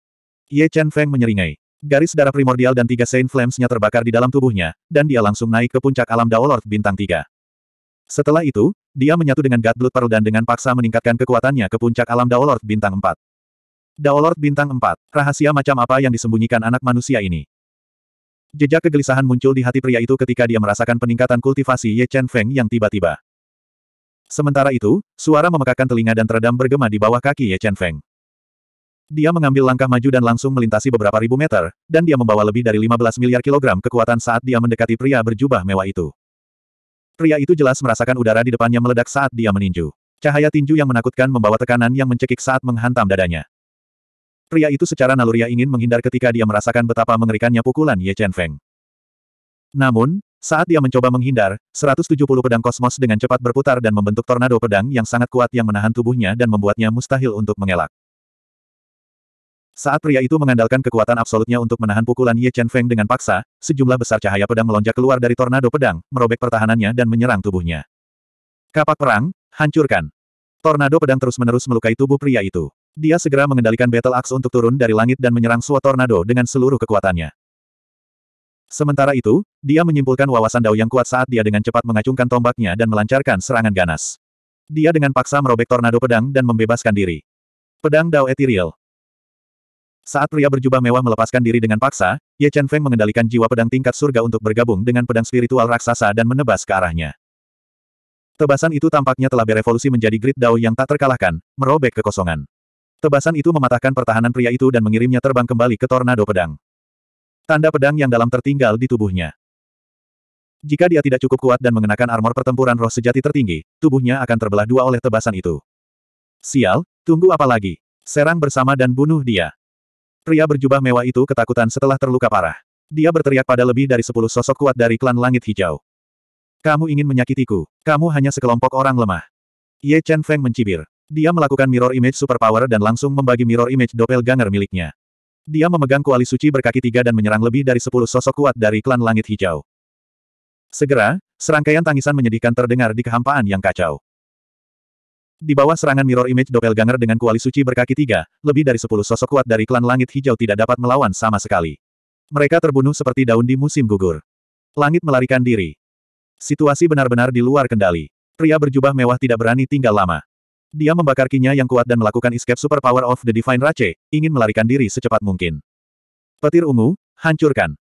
Ye Chen Feng menyeringai. Garis darah primordial dan tiga Saint Flames-nya terbakar di dalam tubuhnya, dan dia langsung naik ke puncak alam Dao Lord bintang 3. Setelah itu, dia menyatu dengan God Blood Pearl dan dengan paksa meningkatkan kekuatannya ke puncak alam Daolord Bintang 4. Daolord Bintang 4, rahasia macam apa yang disembunyikan anak manusia ini? Jejak kegelisahan muncul di hati pria itu ketika dia merasakan peningkatan kultivasi Ye Chen Feng yang tiba-tiba. Sementara itu, suara memekakkan telinga dan teredam bergema di bawah kaki Ye Chen Feng. Dia mengambil langkah maju dan langsung melintasi beberapa ribu meter, dan dia membawa lebih dari 15 miliar kilogram kekuatan saat dia mendekati pria berjubah mewah itu. Pria itu jelas merasakan udara di depannya meledak saat dia meninju. Cahaya tinju yang menakutkan membawa tekanan yang mencekik saat menghantam dadanya. Pria itu secara naluriah ingin menghindar ketika dia merasakan betapa mengerikannya pukulan Ye Chen Feng. Namun, saat dia mencoba menghindar, 170 pedang kosmos dengan cepat berputar dan membentuk tornado pedang yang sangat kuat yang menahan tubuhnya dan membuatnya mustahil untuk mengelak. Saat pria itu mengandalkan kekuatan absolutnya untuk menahan pukulan Ye Chen Feng dengan paksa, sejumlah besar cahaya pedang melonjak keluar dari tornado pedang, merobek pertahanannya dan menyerang tubuhnya. Kapak perang, hancurkan. Tornado pedang terus-menerus melukai tubuh pria itu. Dia segera mengendalikan Battle Axe untuk turun dari langit dan menyerang suatu Tornado dengan seluruh kekuatannya. Sementara itu, dia menyimpulkan wawasan Dao yang kuat saat dia dengan cepat mengacungkan tombaknya dan melancarkan serangan ganas. Dia dengan paksa merobek tornado pedang dan membebaskan diri. Pedang Dao Ethereal. Saat pria berjubah mewah melepaskan diri dengan paksa, Ye Chen Feng mengendalikan jiwa pedang tingkat surga untuk bergabung dengan pedang spiritual raksasa dan menebas ke arahnya. Tebasan itu tampaknya telah berevolusi menjadi grid Dao yang tak terkalahkan, merobek kekosongan. Tebasan itu mematahkan pertahanan pria itu dan mengirimnya terbang kembali ke tornado pedang. Tanda pedang yang dalam tertinggal di tubuhnya. Jika dia tidak cukup kuat dan mengenakan armor pertempuran roh sejati tertinggi, tubuhnya akan terbelah dua oleh tebasan itu. Sial, tunggu apa lagi? Serang bersama dan bunuh dia. Pria berjubah mewah itu ketakutan setelah terluka parah. Dia berteriak pada lebih dari sepuluh sosok kuat dari klan langit hijau. Kamu ingin menyakitiku. Kamu hanya sekelompok orang lemah. Ye Chen Feng mencibir. Dia melakukan mirror image superpower dan langsung membagi mirror image doppelganger miliknya. Dia memegang kuali suci berkaki tiga dan menyerang lebih dari sepuluh sosok kuat dari klan langit hijau. Segera, serangkaian tangisan menyedihkan terdengar di kehampaan yang kacau. Di bawah serangan mirror image doppelganger dengan kuali suci berkaki tiga, lebih dari sepuluh sosok kuat dari klan langit hijau tidak dapat melawan sama sekali. Mereka terbunuh seperti daun di musim gugur. Langit melarikan diri. Situasi benar-benar di luar kendali. Pria berjubah mewah tidak berani tinggal lama. Dia membakar kinya yang kuat dan melakukan escape super power of the divine rache, ingin melarikan diri secepat mungkin. Petir ungu, hancurkan.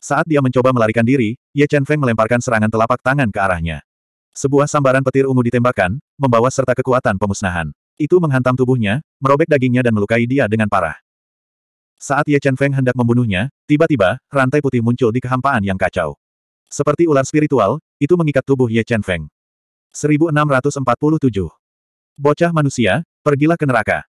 Saat dia mencoba melarikan diri, Ye Chen Feng melemparkan serangan telapak tangan ke arahnya. Sebuah sambaran petir ungu ditembakkan, membawa serta kekuatan pemusnahan. Itu menghantam tubuhnya, merobek dagingnya dan melukai dia dengan parah. Saat Ye Chen Feng hendak membunuhnya, tiba-tiba, rantai putih muncul di kehampaan yang kacau. Seperti ular spiritual, itu mengikat tubuh Ye Chen Feng. 1647. Bocah manusia, pergilah ke neraka.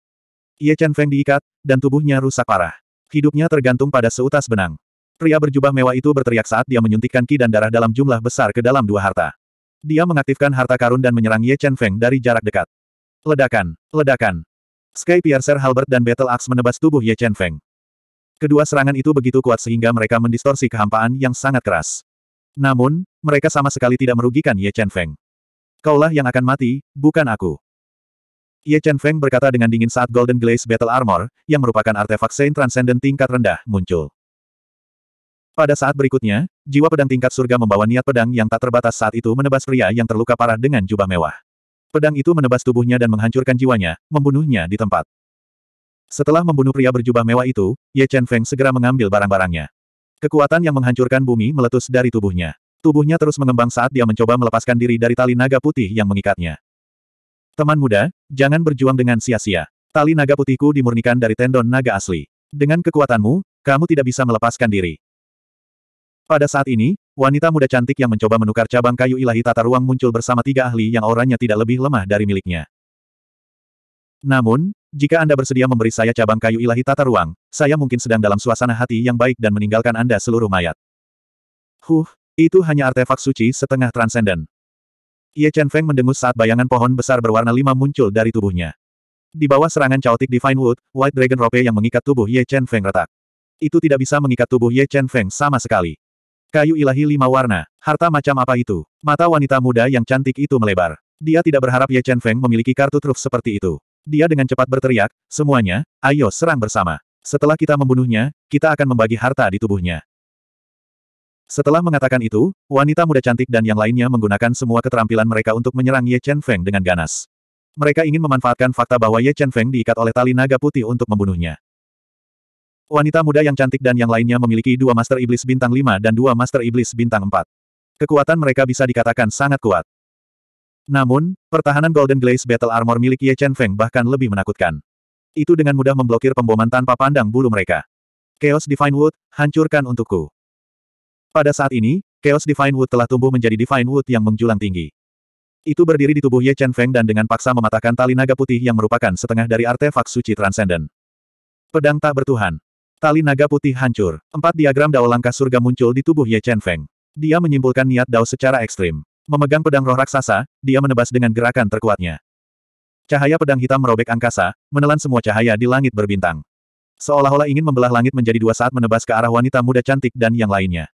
Ye Chen Feng diikat, dan tubuhnya rusak parah. Hidupnya tergantung pada seutas benang. Pria berjubah mewah itu berteriak saat dia menyuntikkan ki dan darah dalam jumlah besar ke dalam dua harta. Dia mengaktifkan harta karun dan menyerang Ye Chen Feng dari jarak dekat. Ledakan, ledakan. Sky Piercer Halbert dan Battle Axe menebas tubuh Ye Chen Feng. Kedua serangan itu begitu kuat sehingga mereka mendistorsi kehampaan yang sangat keras. Namun, mereka sama sekali tidak merugikan Ye Chen Feng. Kaulah yang akan mati, bukan aku. Ye Chen Feng berkata dengan dingin saat Golden Glaze Battle Armor, yang merupakan artefak Saint Transcendent tingkat rendah, muncul. Pada saat berikutnya, jiwa pedang tingkat surga membawa niat pedang yang tak terbatas saat itu menebas pria yang terluka parah dengan jubah mewah. Pedang itu menebas tubuhnya dan menghancurkan jiwanya, membunuhnya di tempat. Setelah membunuh pria berjubah mewah itu, Ye Chen Feng segera mengambil barang-barangnya. Kekuatan yang menghancurkan bumi meletus dari tubuhnya. Tubuhnya terus mengembang saat dia mencoba melepaskan diri dari tali naga putih yang mengikatnya. Teman muda, jangan berjuang dengan sia-sia. Tali naga putihku dimurnikan dari tendon naga asli. Dengan kekuatanmu, kamu tidak bisa melepaskan diri. Pada saat ini, wanita muda cantik yang mencoba menukar cabang kayu ilahi tata ruang muncul bersama tiga ahli yang orangnya tidak lebih lemah dari miliknya. Namun, jika Anda bersedia memberi saya cabang kayu ilahi tata ruang, saya mungkin sedang dalam suasana hati yang baik dan meninggalkan Anda seluruh mayat. Huh, itu hanya artefak suci setengah transenden. Ye Chen Feng mendengus saat bayangan pohon besar berwarna lima muncul dari tubuhnya. Di bawah serangan caotik Divine Wood, White Dragon Rope yang mengikat tubuh Ye Chen Feng retak. Itu tidak bisa mengikat tubuh Ye Chen Feng sama sekali. Kayu ilahi lima warna, harta macam apa itu? Mata wanita muda yang cantik itu melebar. Dia tidak berharap Ye Chen Feng memiliki kartu truf seperti itu. Dia dengan cepat berteriak, semuanya, ayo serang bersama. Setelah kita membunuhnya, kita akan membagi harta di tubuhnya. Setelah mengatakan itu, wanita muda cantik dan yang lainnya menggunakan semua keterampilan mereka untuk menyerang Ye Chen Feng dengan ganas. Mereka ingin memanfaatkan fakta bahwa Ye Chen Feng diikat oleh tali naga putih untuk membunuhnya. Wanita muda yang cantik dan yang lainnya memiliki dua Master Iblis Bintang 5 dan dua Master Iblis Bintang 4. Kekuatan mereka bisa dikatakan sangat kuat. Namun, pertahanan Golden Glaze Battle Armor milik Ye Chen Feng bahkan lebih menakutkan. Itu dengan mudah memblokir pemboman tanpa pandang bulu mereka. Chaos Divine Wood, hancurkan untukku. Pada saat ini, Chaos Divine Wood telah tumbuh menjadi Divine Wood yang menjulang tinggi. Itu berdiri di tubuh Ye Chen Feng dan dengan paksa mematahkan tali naga putih yang merupakan setengah dari artefak suci Transcendent. Pedang tak bertuhan. Tali naga putih hancur. Empat diagram dao langkah surga muncul di tubuh Ye Chen Feng. Dia menyimpulkan niat dao secara ekstrim. Memegang pedang roh raksasa, dia menebas dengan gerakan terkuatnya. Cahaya pedang hitam merobek angkasa, menelan semua cahaya di langit berbintang. Seolah-olah ingin membelah langit menjadi dua saat menebas ke arah wanita muda cantik dan yang lainnya.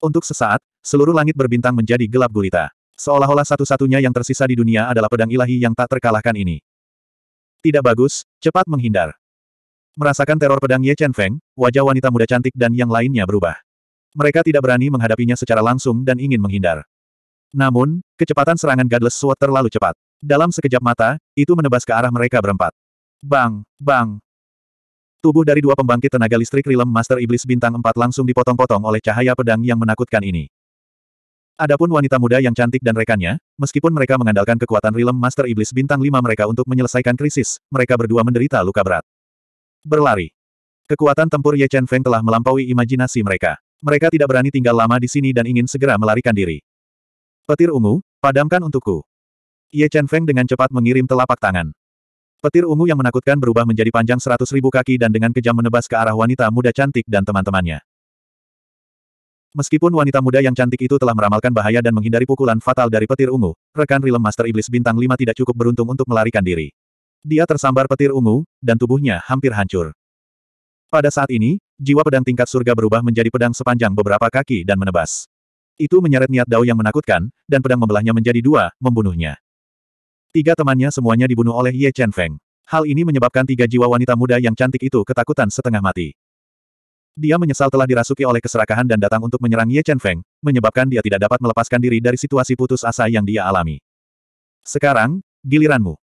Untuk sesaat, seluruh langit berbintang menjadi gelap gulita. Seolah-olah satu-satunya yang tersisa di dunia adalah pedang ilahi yang tak terkalahkan ini. Tidak bagus, cepat menghindar. Merasakan teror pedang Ye Chen Feng, wajah wanita muda cantik dan yang lainnya berubah. Mereka tidak berani menghadapinya secara langsung dan ingin menghindar. Namun, kecepatan serangan Godless Sword terlalu cepat. Dalam sekejap mata, itu menebas ke arah mereka berempat. Bang! Bang! Tubuh dari dua pembangkit tenaga listrik rilem Master Iblis Bintang 4 langsung dipotong-potong oleh cahaya pedang yang menakutkan ini. Adapun wanita muda yang cantik dan rekannya, meskipun mereka mengandalkan kekuatan rilem Master Iblis Bintang 5 mereka untuk menyelesaikan krisis, mereka berdua menderita luka berat. Berlari. Kekuatan tempur Ye Chen Feng telah melampaui imajinasi mereka. Mereka tidak berani tinggal lama di sini dan ingin segera melarikan diri. Petir ungu, padamkan untukku. Ye Chen Feng dengan cepat mengirim telapak tangan. Petir ungu yang menakutkan berubah menjadi panjang seratus ribu kaki dan dengan kejam menebas ke arah wanita muda cantik dan teman-temannya. Meskipun wanita muda yang cantik itu telah meramalkan bahaya dan menghindari pukulan fatal dari petir ungu, rekan Realm Master Iblis Bintang 5 tidak cukup beruntung untuk melarikan diri. Dia tersambar petir ungu, dan tubuhnya hampir hancur. Pada saat ini, jiwa pedang tingkat surga berubah menjadi pedang sepanjang beberapa kaki dan menebas. Itu menyeret niat Dao yang menakutkan, dan pedang membelahnya menjadi dua, membunuhnya. Tiga temannya semuanya dibunuh oleh Ye Chen Feng. Hal ini menyebabkan tiga jiwa wanita muda yang cantik itu ketakutan setengah mati. Dia menyesal telah dirasuki oleh keserakahan dan datang untuk menyerang Ye Chen Feng, menyebabkan dia tidak dapat melepaskan diri dari situasi putus asa yang dia alami. Sekarang, giliranmu.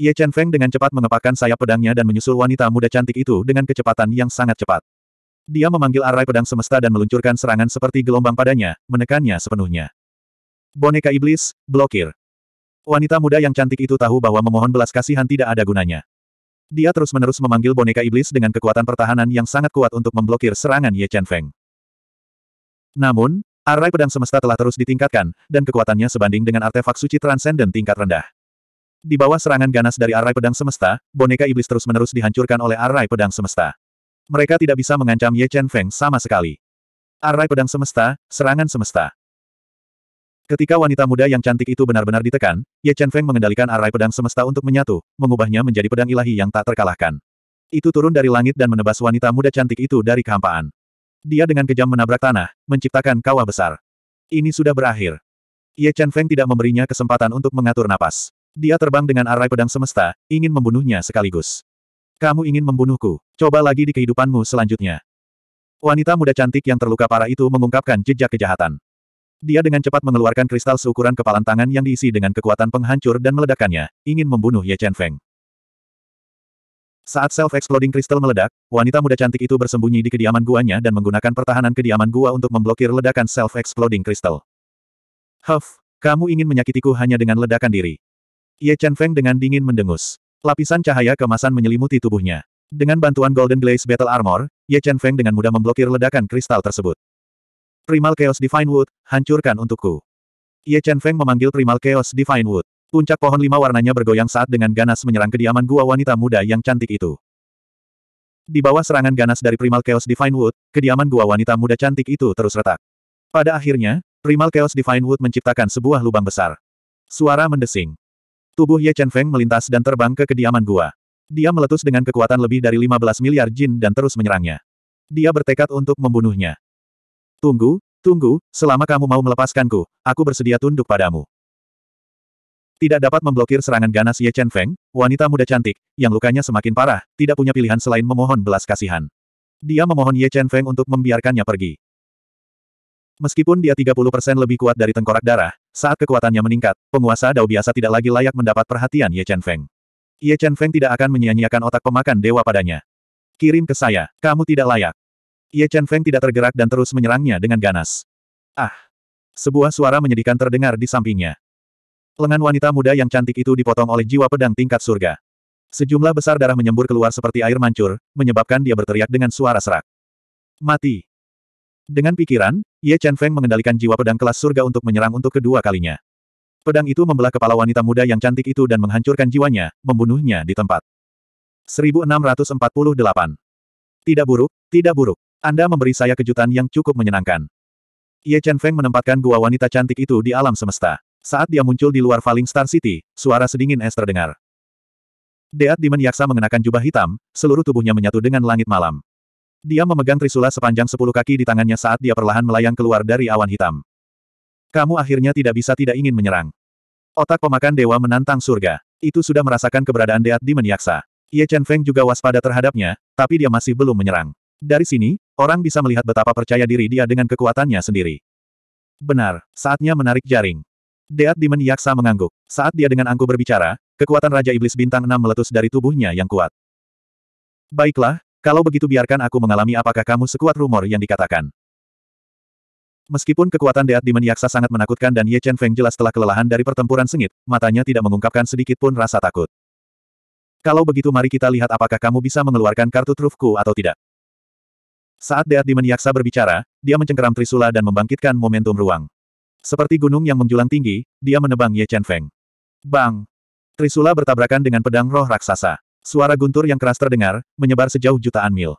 Ye Chen Feng dengan cepat mengepakkan sayap pedangnya dan menyusul wanita muda cantik itu dengan kecepatan yang sangat cepat. Dia memanggil arai pedang semesta dan meluncurkan serangan seperti gelombang padanya, menekannya sepenuhnya. Boneka iblis, blokir. Wanita muda yang cantik itu tahu bahwa memohon belas kasihan tidak ada gunanya. Dia terus-menerus memanggil boneka iblis dengan kekuatan pertahanan yang sangat kuat untuk memblokir serangan Ye Chen Feng. Namun, arai pedang semesta telah terus ditingkatkan, dan kekuatannya sebanding dengan artefak suci transenden tingkat rendah. Di bawah serangan ganas dari arai pedang semesta, boneka iblis terus-menerus dihancurkan oleh arai pedang semesta. Mereka tidak bisa mengancam Ye Chen Feng sama sekali. Arai pedang semesta, serangan semesta. Ketika wanita muda yang cantik itu benar-benar ditekan, Ye Chen Feng mengendalikan arai pedang semesta untuk menyatu, mengubahnya menjadi pedang ilahi yang tak terkalahkan. Itu turun dari langit dan menebas wanita muda cantik itu dari kehampaan. Dia dengan kejam menabrak tanah, menciptakan kawah besar. Ini sudah berakhir. Ye Chen Feng tidak memberinya kesempatan untuk mengatur napas. Dia terbang dengan arai pedang semesta, ingin membunuhnya sekaligus. Kamu ingin membunuhku, coba lagi di kehidupanmu selanjutnya. Wanita muda cantik yang terluka parah itu mengungkapkan jejak kejahatan. Dia dengan cepat mengeluarkan kristal seukuran kepalan tangan yang diisi dengan kekuatan penghancur dan meledakannya, ingin membunuh Ye Chen Feng. Saat self-exploding kristal meledak, wanita muda cantik itu bersembunyi di kediaman guanya dan menggunakan pertahanan kediaman gua untuk memblokir ledakan self-exploding kristal. Huff, kamu ingin menyakitiku hanya dengan ledakan diri. Ye Chen Feng dengan dingin mendengus. Lapisan cahaya kemasan menyelimuti tubuhnya. Dengan bantuan Golden Glaze Battle Armor, Ye Chen Feng dengan mudah memblokir ledakan kristal tersebut. Primal Chaos Divine Wood, hancurkan untukku. Ye Chen Feng memanggil Primal Chaos Divine Wood. Puncak pohon lima warnanya bergoyang saat dengan ganas menyerang kediaman gua wanita muda yang cantik itu. Di bawah serangan ganas dari Primal Chaos Divine Wood, kediaman gua wanita muda cantik itu terus retak. Pada akhirnya, Primal Chaos Divine Wood menciptakan sebuah lubang besar. Suara mendesing. Tubuh Ye Chen Feng melintas dan terbang ke kediaman gua. Dia meletus dengan kekuatan lebih dari 15 miliar jin dan terus menyerangnya. Dia bertekad untuk membunuhnya. Tunggu, tunggu, selama kamu mau melepaskanku, aku bersedia tunduk padamu. Tidak dapat memblokir serangan ganas Ye Chen Feng, wanita muda cantik, yang lukanya semakin parah, tidak punya pilihan selain memohon belas kasihan. Dia memohon Ye Chen Feng untuk membiarkannya pergi. Meskipun dia 30% lebih kuat dari tengkorak darah, saat kekuatannya meningkat, penguasa Dao biasa tidak lagi layak mendapat perhatian Ye Chen Feng. Ye Chen Feng tidak akan menyia-nyiakan otak pemakan dewa padanya. Kirim ke saya, kamu tidak layak. Ye Chen Feng tidak tergerak dan terus menyerangnya dengan ganas. Ah! Sebuah suara menyedihkan terdengar di sampingnya. Lengan wanita muda yang cantik itu dipotong oleh jiwa pedang tingkat surga. Sejumlah besar darah menyembur keluar seperti air mancur, menyebabkan dia berteriak dengan suara serak. Mati! Dengan pikiran, Ye Chen Feng mengendalikan jiwa pedang kelas surga untuk menyerang untuk kedua kalinya. Pedang itu membelah kepala wanita muda yang cantik itu dan menghancurkan jiwanya, membunuhnya di tempat. 1648. Tidak buruk, tidak buruk. Anda memberi saya kejutan yang cukup menyenangkan. Ye Chen Feng menempatkan gua wanita cantik itu di alam semesta. Saat dia muncul di luar Falling Star City, suara sedingin es terdengar. Deat Demon Yaksa mengenakan jubah hitam, seluruh tubuhnya menyatu dengan langit malam. Dia memegang trisula sepanjang sepuluh kaki di tangannya saat dia perlahan melayang keluar dari awan hitam. Kamu akhirnya tidak bisa tidak ingin menyerang. Otak pemakan dewa menantang surga. Itu sudah merasakan keberadaan Deat di Meniaksa. Ye Chen Feng juga waspada terhadapnya, tapi dia masih belum menyerang. Dari sini, orang bisa melihat betapa percaya diri dia dengan kekuatannya sendiri. Benar, saatnya menarik jaring. Deat di Meniaksa mengangguk. Saat dia dengan angku berbicara, kekuatan Raja Iblis Bintang 6 meletus dari tubuhnya yang kuat. Baiklah, kalau begitu biarkan aku mengalami apakah kamu sekuat rumor yang dikatakan. Meskipun kekuatan Deat Demon Yaksa sangat menakutkan dan Ye Chen Feng jelas telah kelelahan dari pertempuran sengit, matanya tidak mengungkapkan sedikit pun rasa takut. Kalau begitu mari kita lihat apakah kamu bisa mengeluarkan kartu trufku atau tidak. Saat Deat Demon Yaksa berbicara, dia mencengkeram Trisula dan membangkitkan momentum ruang. Seperti gunung yang menjulang tinggi, dia menebang Ye Chen Feng. Bang! Trisula bertabrakan dengan pedang roh raksasa. Suara guntur yang keras terdengar, menyebar sejauh jutaan mil.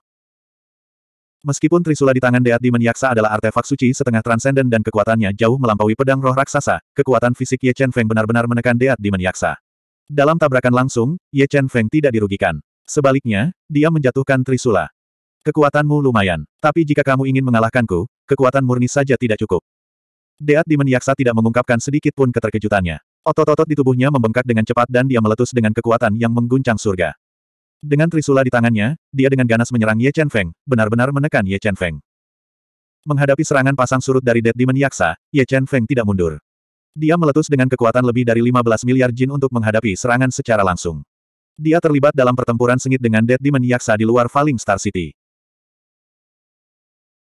Meskipun trisula di tangan Deat Demon Yaksa adalah artefak suci setengah transenden dan kekuatannya jauh melampaui pedang roh raksasa, kekuatan fisik Ye Chen Feng benar-benar menekan Deat Demon Yaksa. Dalam tabrakan langsung, Ye Chen Feng tidak dirugikan. Sebaliknya, dia menjatuhkan trisula. Kekuatanmu lumayan, tapi jika kamu ingin mengalahkanku, kekuatan murni saja tidak cukup. Deat Demon Yaksa tidak mengungkapkan sedikit pun keterkejutannya. Otot-otot di tubuhnya membengkak dengan cepat dan dia meletus dengan kekuatan yang mengguncang surga. Dengan trisula di tangannya, dia dengan ganas menyerang Ye Chen Feng, benar-benar menekan Ye Chen Feng. Menghadapi serangan pasang surut dari Dead Demon Yaksa, Ye Chen Feng tidak mundur. Dia meletus dengan kekuatan lebih dari 15 miliar jin untuk menghadapi serangan secara langsung. Dia terlibat dalam pertempuran sengit dengan Dead Demon Yaksa di luar Falling Star City.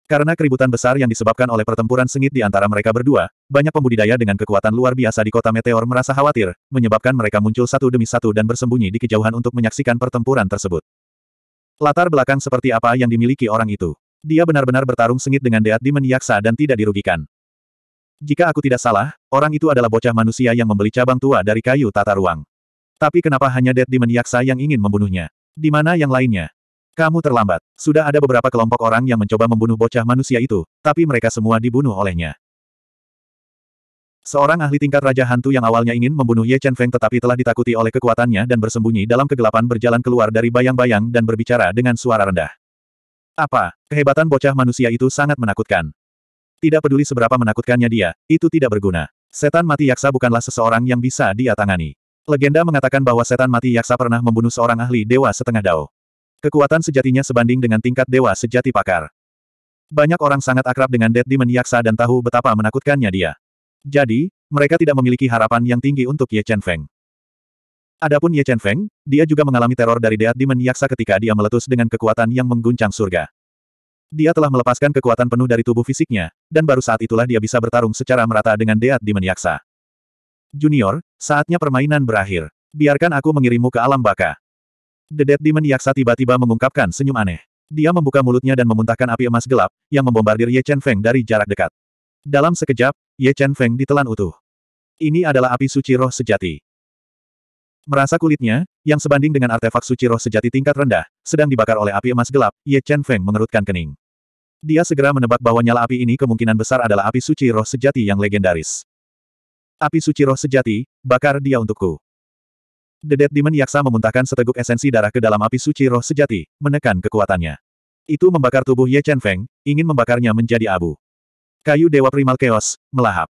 Karena keributan besar yang disebabkan oleh pertempuran sengit di antara mereka berdua, banyak pembudidaya dengan kekuatan luar biasa di kota meteor merasa khawatir, menyebabkan mereka muncul satu demi satu dan bersembunyi di kejauhan untuk menyaksikan pertempuran tersebut. Latar belakang seperti apa yang dimiliki orang itu? Dia benar-benar bertarung sengit dengan Deat Demon Yaksa dan tidak dirugikan. Jika aku tidak salah, orang itu adalah bocah manusia yang membeli cabang tua dari kayu tata ruang. Tapi kenapa hanya Deat Demon Yaksa yang ingin membunuhnya? Di mana yang lainnya? Kamu terlambat. Sudah ada beberapa kelompok orang yang mencoba membunuh bocah manusia itu, tapi mereka semua dibunuh olehnya. Seorang ahli tingkat Raja Hantu yang awalnya ingin membunuh Ye Chen Feng tetapi telah ditakuti oleh kekuatannya dan bersembunyi dalam kegelapan berjalan keluar dari bayang-bayang dan berbicara dengan suara rendah. Apa, kehebatan bocah manusia itu sangat menakutkan. Tidak peduli seberapa menakutkannya dia, itu tidak berguna. Setan mati yaksa bukanlah seseorang yang bisa dia tangani. Legenda mengatakan bahwa setan mati yaksa pernah membunuh seorang ahli dewa setengah dao. Kekuatan sejatinya sebanding dengan tingkat dewa sejati pakar. Banyak orang sangat akrab dengan Dead Demon Yaksa dan tahu betapa menakutkannya dia. Jadi, mereka tidak memiliki harapan yang tinggi untuk Ye Chen Feng. Adapun Ye Chen Feng, dia juga mengalami teror dari Dead Demon Yaksa ketika dia meletus dengan kekuatan yang mengguncang surga. Dia telah melepaskan kekuatan penuh dari tubuh fisiknya, dan baru saat itulah dia bisa bertarung secara merata dengan Dead Demon Yaksa. Junior, saatnya permainan berakhir. Biarkan aku mengirimmu ke alam baka. The Dead Demon Yaksa tiba-tiba mengungkapkan senyum aneh. Dia membuka mulutnya dan memuntahkan api emas gelap, yang membombardir Ye Chen Feng dari jarak dekat. Dalam sekejap, Ye Chen Feng ditelan utuh. Ini adalah api suci roh sejati. Merasa kulitnya, yang sebanding dengan artefak suci roh sejati tingkat rendah, sedang dibakar oleh api emas gelap, Ye Chen Feng mengerutkan kening. Dia segera menebak bahwa nyala api ini kemungkinan besar adalah api suci roh sejati yang legendaris. Api suci roh sejati, bakar dia untukku. Dedet Demon Yaksa memuntahkan seteguk esensi darah ke dalam api suci roh sejati, menekan kekuatannya. Itu membakar tubuh Ye Chen Feng, ingin membakarnya menjadi abu. Kayu Dewa Primal Chaos, melahap.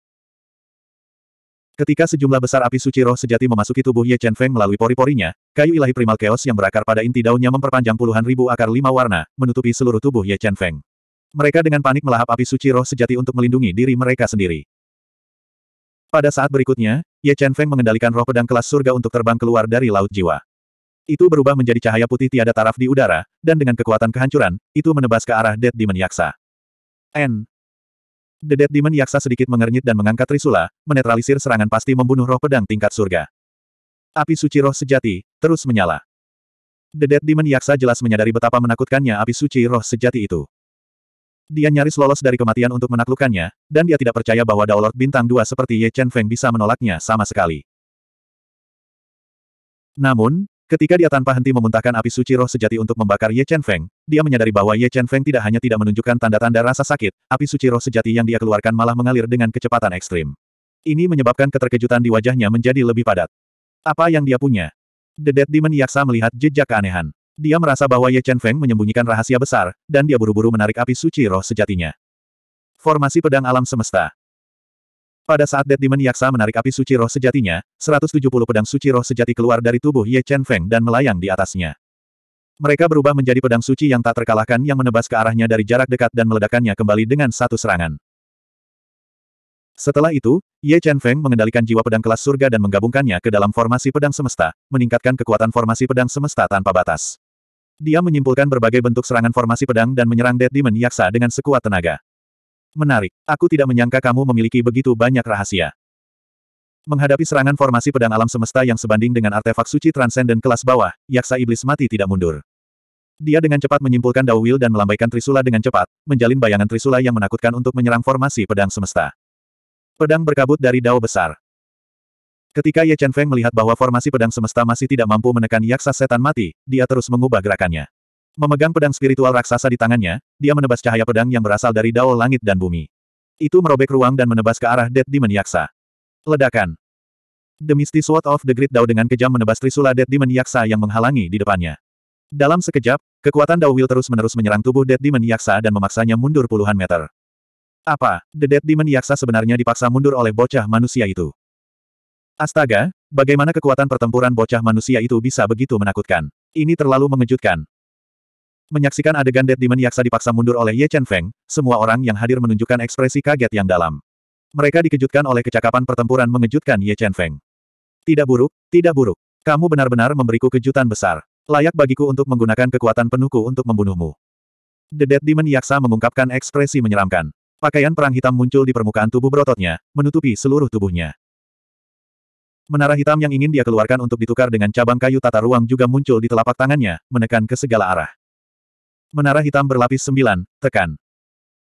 Ketika sejumlah besar api suci roh sejati memasuki tubuh Ye Chen Feng melalui pori-porinya, kayu ilahi primal chaos yang berakar pada inti daunnya memperpanjang puluhan ribu akar lima warna, menutupi seluruh tubuh Ye Chen Feng. Mereka dengan panik melahap api suci roh sejati untuk melindungi diri mereka sendiri. Pada saat berikutnya, Ye Chen Feng mengendalikan roh pedang kelas surga untuk terbang keluar dari Laut Jiwa. Itu berubah menjadi cahaya putih tiada taraf di udara, dan dengan kekuatan kehancuran, itu menebas ke arah Dead Demon Yaksa. N. The Dead Demon Yaksa sedikit mengernyit dan mengangkat Trisula, menetralisir serangan pasti membunuh roh pedang tingkat surga. Api suci roh sejati, terus menyala. The Dead Demon Yaksa jelas menyadari betapa menakutkannya api suci roh sejati itu. Dia nyaris lolos dari kematian untuk menaklukkannya, dan dia tidak percaya bahwa Daolord Bintang dua seperti Ye Chen Feng bisa menolaknya sama sekali. Namun, ketika dia tanpa henti memuntahkan api suci roh sejati untuk membakar Ye Chen Feng, dia menyadari bahwa Ye Chen Feng tidak hanya tidak menunjukkan tanda-tanda rasa sakit, api suci roh sejati yang dia keluarkan malah mengalir dengan kecepatan ekstrim. Ini menyebabkan keterkejutan di wajahnya menjadi lebih padat. Apa yang dia punya? The Dead Demon Yaksa melihat jejak keanehan. Dia merasa bahwa Ye Chen Feng menyembunyikan rahasia besar, dan dia buru-buru menarik api suci roh sejatinya. Formasi pedang alam semesta. Pada saat Dead Demon Yaksa menarik api suci roh sejatinya, 170 pedang suci roh sejati keluar dari tubuh Ye Chen Feng dan melayang di atasnya. Mereka berubah menjadi pedang suci yang tak terkalahkan yang menebas ke arahnya dari jarak dekat dan meledakannya kembali dengan satu serangan. Setelah itu, Ye Chen Feng mengendalikan jiwa pedang kelas surga dan menggabungkannya ke dalam formasi pedang semesta, meningkatkan kekuatan formasi pedang semesta tanpa batas. Dia menyimpulkan berbagai bentuk serangan formasi pedang dan menyerang Dead Demon Yaksa dengan sekuat tenaga. Menarik, aku tidak menyangka kamu memiliki begitu banyak rahasia. Menghadapi serangan formasi pedang alam semesta yang sebanding dengan artefak suci transenden kelas bawah, Yaksa Iblis mati tidak mundur. Dia dengan cepat menyimpulkan Dawil dan melambaikan Trisula dengan cepat, menjalin bayangan Trisula yang menakutkan untuk menyerang formasi pedang semesta. Pedang berkabut dari Dao besar. Ketika Ye Chen Feng melihat bahwa formasi pedang semesta masih tidak mampu menekan yaksa setan mati, dia terus mengubah gerakannya. Memegang pedang spiritual raksasa di tangannya, dia menebas cahaya pedang yang berasal dari dao langit dan bumi. Itu merobek ruang dan menebas ke arah Dead Demon Yaksa. Ledakan. The Misty Sword of the Great Dao dengan kejam menebas trisula Dead Demon Yaksa yang menghalangi di depannya. Dalam sekejap, kekuatan Dao Will terus-menerus menyerang tubuh Dead Demon Yaksa dan memaksanya mundur puluhan meter. Apa, The Dead Demon Yaksa sebenarnya dipaksa mundur oleh bocah manusia itu? Astaga, bagaimana kekuatan pertempuran bocah manusia itu bisa begitu menakutkan? Ini terlalu mengejutkan. Menyaksikan adegan Dead Demon Yaksa dipaksa mundur oleh Ye Chen Feng, semua orang yang hadir menunjukkan ekspresi kaget yang dalam. Mereka dikejutkan oleh kecakapan pertempuran mengejutkan Ye Chen Feng. Tidak buruk, tidak buruk. Kamu benar-benar memberiku kejutan besar. Layak bagiku untuk menggunakan kekuatan penuhku untuk membunuhmu. The Dead Demon Yaksa mengungkapkan ekspresi menyeramkan. Pakaian perang hitam muncul di permukaan tubuh berototnya, menutupi seluruh tubuhnya. Menara hitam yang ingin dia keluarkan untuk ditukar dengan cabang kayu tata ruang juga muncul di telapak tangannya, menekan ke segala arah. Menara hitam berlapis sembilan, tekan.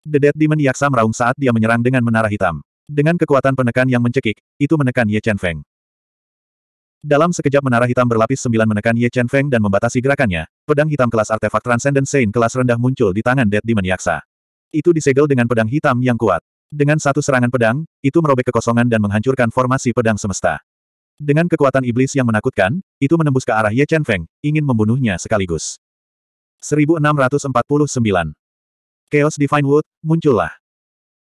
The Dead Demon Yaksa meraung saat dia menyerang dengan menara hitam. Dengan kekuatan penekan yang mencekik, itu menekan Ye Chen Feng. Dalam sekejap menara hitam berlapis sembilan menekan Ye Chen Feng dan membatasi gerakannya, pedang hitam kelas artefak Transcendent Saint kelas rendah muncul di tangan Dead Demon Yaksa. Itu disegel dengan pedang hitam yang kuat. Dengan satu serangan pedang, itu merobek kekosongan dan menghancurkan formasi pedang semesta. Dengan kekuatan iblis yang menakutkan, itu menembus ke arah Ye Chen Feng, ingin membunuhnya sekaligus. 1649. Chaos Divine Wood, muncullah.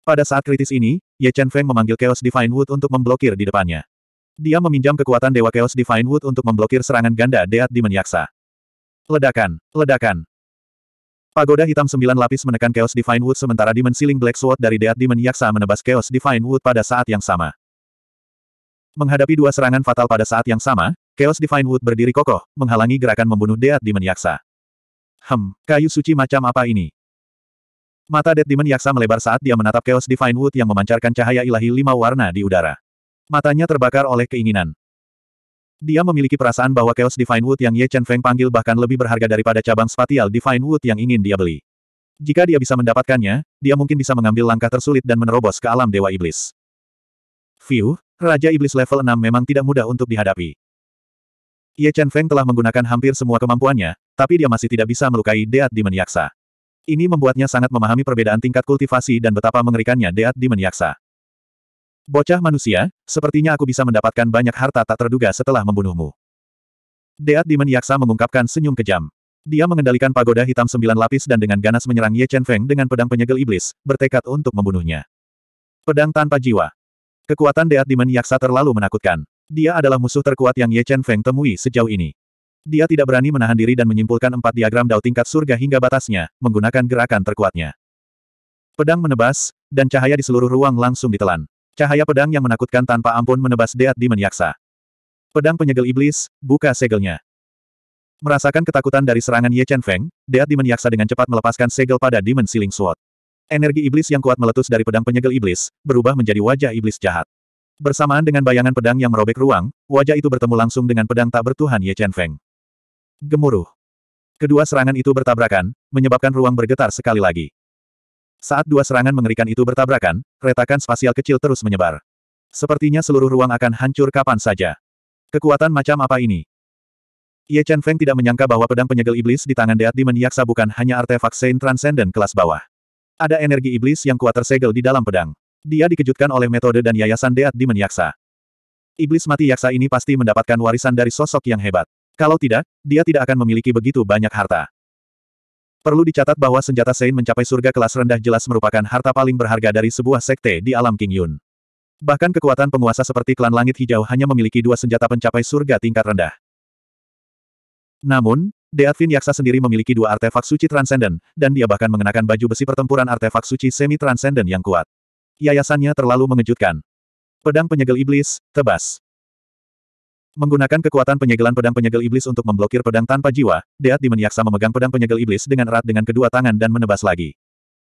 Pada saat kritis ini, Ye Chen Feng memanggil Chaos Divine Wood untuk memblokir di depannya. Dia meminjam kekuatan Dewa Chaos Divine Wood untuk memblokir serangan ganda Deat di Yaksa. Ledakan, ledakan. Pagoda hitam sembilan lapis menekan Chaos Divine Wood sementara Demon Sealing Black Sword dari Deat Demon Yaksa menebas Chaos Divine Wood pada saat yang sama. Menghadapi dua serangan fatal pada saat yang sama, Chaos Divine Wood berdiri kokoh, menghalangi gerakan membunuh Dead Demon Yaksa. Hem, kayu suci macam apa ini? Mata Dead Demon Yaksa melebar saat dia menatap Chaos Divine Wood yang memancarkan cahaya ilahi lima warna di udara. Matanya terbakar oleh keinginan. Dia memiliki perasaan bahwa Chaos Divine Wood yang Ye Chen Feng panggil bahkan lebih berharga daripada cabang spatial Divine Wood yang ingin dia beli. Jika dia bisa mendapatkannya, dia mungkin bisa mengambil langkah tersulit dan menerobos ke alam Dewa Iblis. View. Raja Iblis level 6 memang tidak mudah untuk dihadapi. Ye Chen Feng telah menggunakan hampir semua kemampuannya, tapi dia masih tidak bisa melukai Deat Demon Yaksa. Ini membuatnya sangat memahami perbedaan tingkat kultivasi dan betapa mengerikannya Deat Demon Yaksa. Bocah manusia, sepertinya aku bisa mendapatkan banyak harta tak terduga setelah membunuhmu. Deat Demon Yaksa mengungkapkan senyum kejam. Dia mengendalikan pagoda hitam sembilan lapis dan dengan ganas menyerang Ye Chen Feng dengan pedang penyegel iblis, bertekad untuk membunuhnya. Pedang tanpa jiwa. Kekuatan Deat Demon Yaksa terlalu menakutkan. Dia adalah musuh terkuat yang Ye Chen Feng temui sejauh ini. Dia tidak berani menahan diri dan menyimpulkan empat diagram dao tingkat surga hingga batasnya, menggunakan gerakan terkuatnya. Pedang menebas, dan cahaya di seluruh ruang langsung ditelan. Cahaya pedang yang menakutkan tanpa ampun menebas Deat Demon Yaksa. Pedang penyegel iblis, buka segelnya. Merasakan ketakutan dari serangan Ye Chen Feng, Deat Demon Yaksa dengan cepat melepaskan segel pada Demon Siling Sword. Energi iblis yang kuat meletus dari pedang penyegel iblis, berubah menjadi wajah iblis jahat. Bersamaan dengan bayangan pedang yang merobek ruang, wajah itu bertemu langsung dengan pedang tak bertuhan Ye Chen Feng. Gemuruh. Kedua serangan itu bertabrakan, menyebabkan ruang bergetar sekali lagi. Saat dua serangan mengerikan itu bertabrakan, retakan spasial kecil terus menyebar. Sepertinya seluruh ruang akan hancur kapan saja. Kekuatan macam apa ini? Ye Chen Feng tidak menyangka bahwa pedang penyegel iblis di tangan Deat Demon Yaksa bukan hanya artefak Saint Transcendent kelas bawah. Ada energi iblis yang kuat tersegel di dalam pedang. Dia dikejutkan oleh metode dan yayasan Deat di Yaksa. Iblis mati yaksa ini pasti mendapatkan warisan dari sosok yang hebat. Kalau tidak, dia tidak akan memiliki begitu banyak harta. Perlu dicatat bahwa senjata Sein mencapai surga kelas rendah jelas merupakan harta paling berharga dari sebuah sekte di alam King Yun. Bahkan kekuatan penguasa seperti klan langit hijau hanya memiliki dua senjata pencapai surga tingkat rendah. Namun, Deatvin Yaksa sendiri memiliki dua artefak suci transenden, dan dia bahkan mengenakan baju besi pertempuran artefak suci semi-transenden yang kuat. Yayasannya terlalu mengejutkan. Pedang penyegel iblis, tebas. Menggunakan kekuatan penyegelan pedang penyegel iblis untuk memblokir pedang tanpa jiwa, Deat Demon Yaksa memegang pedang penyegel iblis dengan erat dengan kedua tangan dan menebas lagi.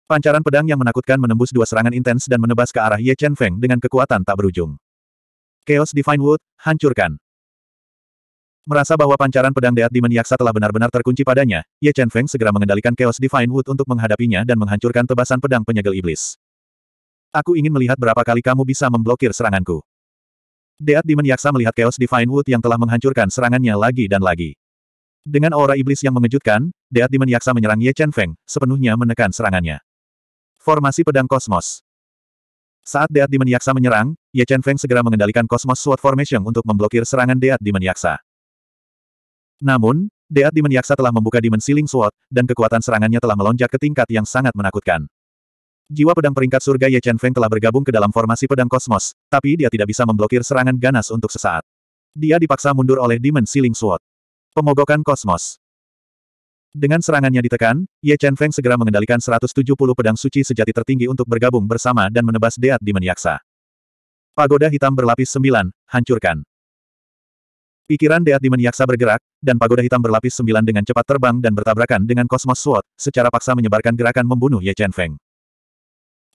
Pancaran pedang yang menakutkan menembus dua serangan intens dan menebas ke arah Ye Chen Feng dengan kekuatan tak berujung. Chaos Divine Wood, hancurkan. Merasa bahwa pancaran pedang Deat di Meniaksa telah benar-benar terkunci padanya, Ye Chen Feng segera mengendalikan Chaos Divine Wood untuk menghadapinya dan menghancurkan tebasan pedang penyegel iblis. Aku ingin melihat berapa kali kamu bisa memblokir seranganku. Deat di Meniaksa melihat Chaos Divine Wood yang telah menghancurkan serangannya lagi dan lagi. Dengan aura iblis yang mengejutkan, Deat Demon Yaksa menyerang Ye Chen Feng, sepenuhnya menekan serangannya. Formasi Pedang Kosmos Saat Deat Demon Yaksa menyerang, Ye Chen Feng segera mengendalikan Kosmos Sword Formation untuk memblokir serangan Deat Demon Yaksa. Namun, Deat Demon Yaksa telah membuka dimensi Ling Sword, dan kekuatan serangannya telah melonjak ke tingkat yang sangat menakutkan. Jiwa pedang peringkat surga Ye Chen Feng telah bergabung ke dalam formasi pedang kosmos, tapi dia tidak bisa memblokir serangan ganas untuk sesaat. Dia dipaksa mundur oleh Demon Sealing Sword. Pemogokan kosmos. Dengan serangannya ditekan, Ye Chen Feng segera mengendalikan 170 pedang suci sejati tertinggi untuk bergabung bersama dan menebas Deat Demon Yaksa. Pagoda hitam berlapis sembilan, hancurkan. Pikiran Deat Demon Yaksa bergerak, dan pagoda hitam berlapis sembilan dengan cepat terbang dan bertabrakan dengan Kosmos Sword, secara paksa menyebarkan gerakan membunuh Ye Chen Feng.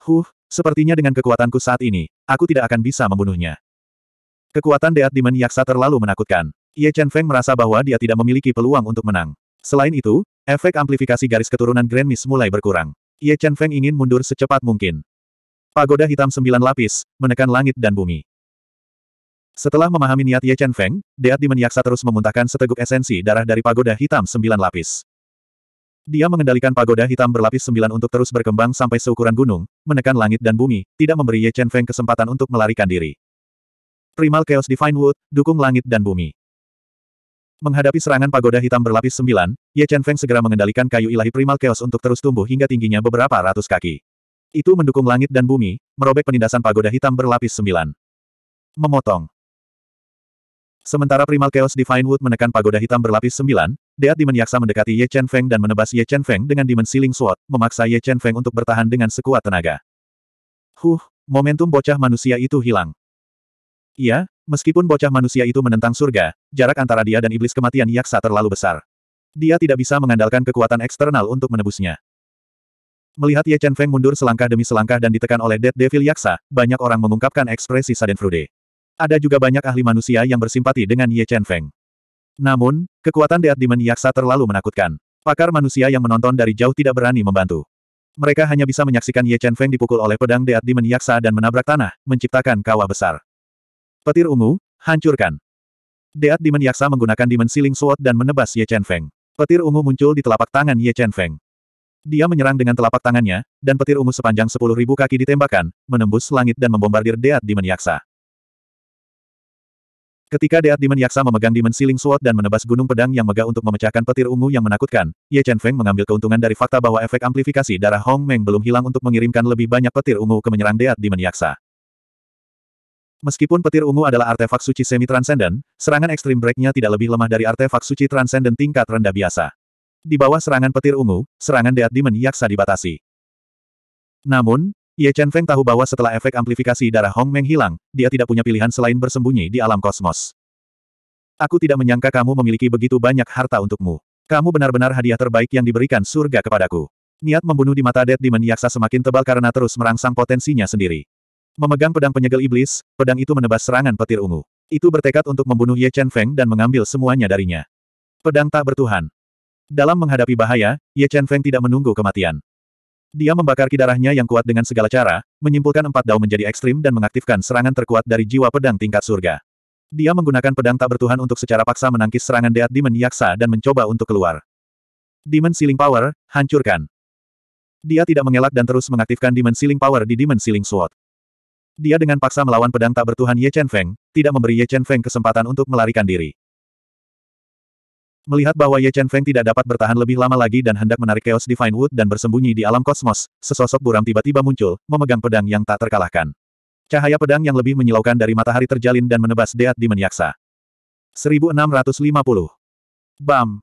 Huh, sepertinya dengan kekuatanku saat ini, aku tidak akan bisa membunuhnya. Kekuatan Deat Demon Yaksa terlalu menakutkan. Ye Chen Feng merasa bahwa dia tidak memiliki peluang untuk menang. Selain itu, efek amplifikasi garis keturunan Grand Miss mulai berkurang. Ye Chen Feng ingin mundur secepat mungkin. Pagoda hitam sembilan lapis, menekan langit dan bumi. Setelah memahami niat Ye Chen Feng, Deat dimeniaksa terus memuntahkan seteguk esensi darah dari pagoda hitam sembilan lapis. Dia mengendalikan pagoda hitam berlapis sembilan untuk terus berkembang sampai seukuran gunung, menekan langit dan bumi, tidak memberi Ye Chen Feng kesempatan untuk melarikan diri. Primal Chaos Divine Wood, dukung langit dan bumi. Menghadapi serangan pagoda hitam berlapis sembilan, Ye Chen Feng segera mengendalikan kayu ilahi Primal Chaos untuk terus tumbuh hingga tingginya beberapa ratus kaki. Itu mendukung langit dan bumi, merobek penindasan pagoda hitam berlapis sembilan. Memotong. Sementara Primal Chaos Divine Wood menekan pagoda hitam berlapis sembilan, Deat Demon Yaksa mendekati Ye Chen Feng dan menebas Ye Chen Feng dengan Demon Sealing Sword, memaksa Ye Chen Feng untuk bertahan dengan sekuat tenaga. Huh, momentum bocah manusia itu hilang. Iya, meskipun bocah manusia itu menentang surga, jarak antara dia dan iblis kematian Yaksa terlalu besar. Dia tidak bisa mengandalkan kekuatan eksternal untuk menebusnya. Melihat Ye Chen Feng mundur selangkah demi selangkah dan ditekan oleh Dead Devil Yaksa, banyak orang mengungkapkan ekspresi Sadenfrude. Ada juga banyak ahli manusia yang bersimpati dengan Ye Chen Feng. Namun, kekuatan Deat Demon Yaksa terlalu menakutkan. Pakar manusia yang menonton dari jauh tidak berani membantu. Mereka hanya bisa menyaksikan Ye Chen Feng dipukul oleh pedang Deat Demon Yaksa dan menabrak tanah, menciptakan kawah besar. Petir ungu, hancurkan. Deat Demon Yaksa menggunakan Demon Sealing Sword dan menebas Ye Chen Feng. Petir ungu muncul di telapak tangan Ye Chen Feng. Dia menyerang dengan telapak tangannya, dan petir ungu sepanjang 10.000 kaki ditembakkan, menembus langit dan membombardir Deat Demon Yaksa. Ketika Deat Demon Yaksa memegang Demon Siling Sword dan menebas gunung pedang yang megah untuk memecahkan petir ungu yang menakutkan, Ye Chen Feng mengambil keuntungan dari fakta bahwa efek amplifikasi darah Hong Meng belum hilang untuk mengirimkan lebih banyak petir ungu ke menyerang Deat Demon Yaksa. Meskipun petir ungu adalah artefak suci semi-transcendent, serangan ekstrim breaknya tidak lebih lemah dari artefak suci transcendent tingkat rendah biasa. Di bawah serangan petir ungu, serangan Deat Demon Yaksa dibatasi. Namun, Ye Chen Feng tahu bahwa setelah efek amplifikasi darah Hong Meng hilang, dia tidak punya pilihan selain bersembunyi di alam kosmos. Aku tidak menyangka kamu memiliki begitu banyak harta untukmu. Kamu benar-benar hadiah terbaik yang diberikan surga kepadaku. Niat membunuh di mata Dead Demon Yaksa semakin tebal karena terus merangsang potensinya sendiri. Memegang pedang penyegel iblis, pedang itu menebas serangan petir ungu. Itu bertekad untuk membunuh Ye Chen Feng dan mengambil semuanya darinya. Pedang tak bertuhan. Dalam menghadapi bahaya, Ye Chen Feng tidak menunggu kematian. Dia membakar kidarahnya yang kuat dengan segala cara, menyimpulkan empat dao menjadi ekstrim dan mengaktifkan serangan terkuat dari jiwa pedang tingkat surga. Dia menggunakan pedang tak bertuhan untuk secara paksa menangkis serangan Deat Demon Yaksa dan mencoba untuk keluar. Demon Sealing Power, hancurkan. Dia tidak mengelak dan terus mengaktifkan Demon Sealing Power di Demon Sealing Sword. Dia dengan paksa melawan pedang tak bertuhan Ye Chen Feng, tidak memberi Ye Chen Feng kesempatan untuk melarikan diri. Melihat bahwa Ye Chen Feng tidak dapat bertahan lebih lama lagi dan hendak menarik Chaos Divine Wood dan bersembunyi di alam kosmos, sesosok buram tiba-tiba muncul, memegang pedang yang tak terkalahkan. Cahaya pedang yang lebih menyilaukan dari matahari terjalin dan menebas Deat di Yaksa. 1650. Bam!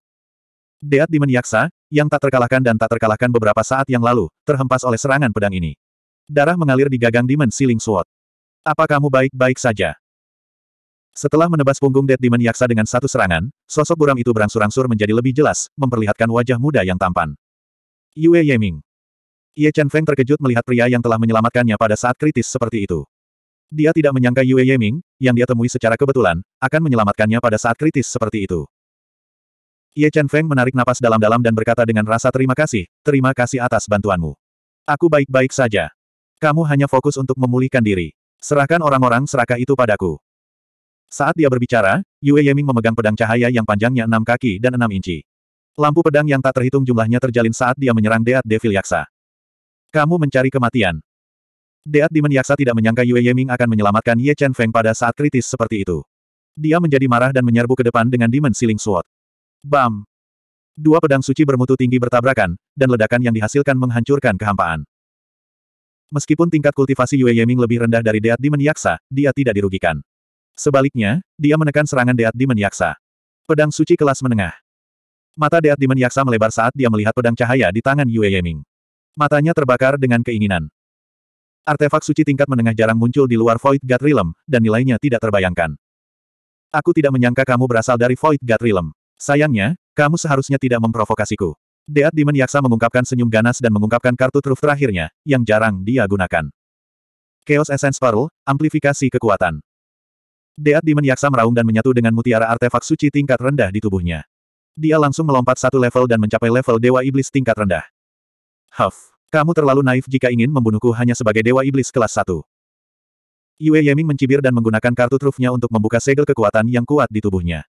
Deat di Yaksa, yang tak terkalahkan dan tak terkalahkan beberapa saat yang lalu, terhempas oleh serangan pedang ini. Darah mengalir di gagang Demon Siling Sword. Apa kamu baik-baik saja? Setelah menebas punggung Dead Demon Yaksa dengan satu serangan, sosok buram itu berangsur-angsur menjadi lebih jelas, memperlihatkan wajah muda yang tampan. Yue Yeming. Ye Chen Feng terkejut melihat pria yang telah menyelamatkannya pada saat kritis seperti itu. Dia tidak menyangka Yue Yeming, yang dia temui secara kebetulan, akan menyelamatkannya pada saat kritis seperti itu. Ye Chen Feng menarik napas dalam-dalam dan berkata dengan rasa terima kasih, terima kasih atas bantuanmu. Aku baik-baik saja. Kamu hanya fokus untuk memulihkan diri. Serahkan orang-orang serakah itu padaku. Saat dia berbicara, Yue Yeming memegang pedang cahaya yang panjangnya enam kaki dan enam inci. Lampu pedang yang tak terhitung jumlahnya terjalin saat dia menyerang Deat Devil Yaksa. Kamu mencari kematian. Deat Demon Yaksa tidak menyangka Yue Yeming akan menyelamatkan Ye Chen Feng pada saat kritis seperti itu. Dia menjadi marah dan menyerbu ke depan dengan Demon Siling Sword. Bam! Dua pedang suci bermutu tinggi bertabrakan, dan ledakan yang dihasilkan menghancurkan kehampaan. Meskipun tingkat kultivasi Yue Yeming lebih rendah dari Deat Demon Yaksa, dia tidak dirugikan. Sebaliknya, dia menekan serangan Deat Demon Yaksa. Pedang suci kelas menengah. Mata Deat Demon Yaksa melebar saat dia melihat pedang cahaya di tangan Yue Yeming. Matanya terbakar dengan keinginan. Artefak suci tingkat menengah jarang muncul di luar Void God Realm, dan nilainya tidak terbayangkan. Aku tidak menyangka kamu berasal dari Void God Realm. Sayangnya, kamu seharusnya tidak memprovokasiku. Deat Demon Yaksa mengungkapkan senyum ganas dan mengungkapkan kartu truf terakhirnya, yang jarang dia gunakan. Chaos Essence Pearl, amplifikasi kekuatan. Deat Demon Yaksa meraung dan menyatu dengan mutiara artefak suci tingkat rendah di tubuhnya. Dia langsung melompat satu level dan mencapai level Dewa Iblis tingkat rendah. Huff, kamu terlalu naif jika ingin membunuhku hanya sebagai Dewa Iblis kelas 1. Yue Yeming mencibir dan menggunakan kartu trufnya untuk membuka segel kekuatan yang kuat di tubuhnya.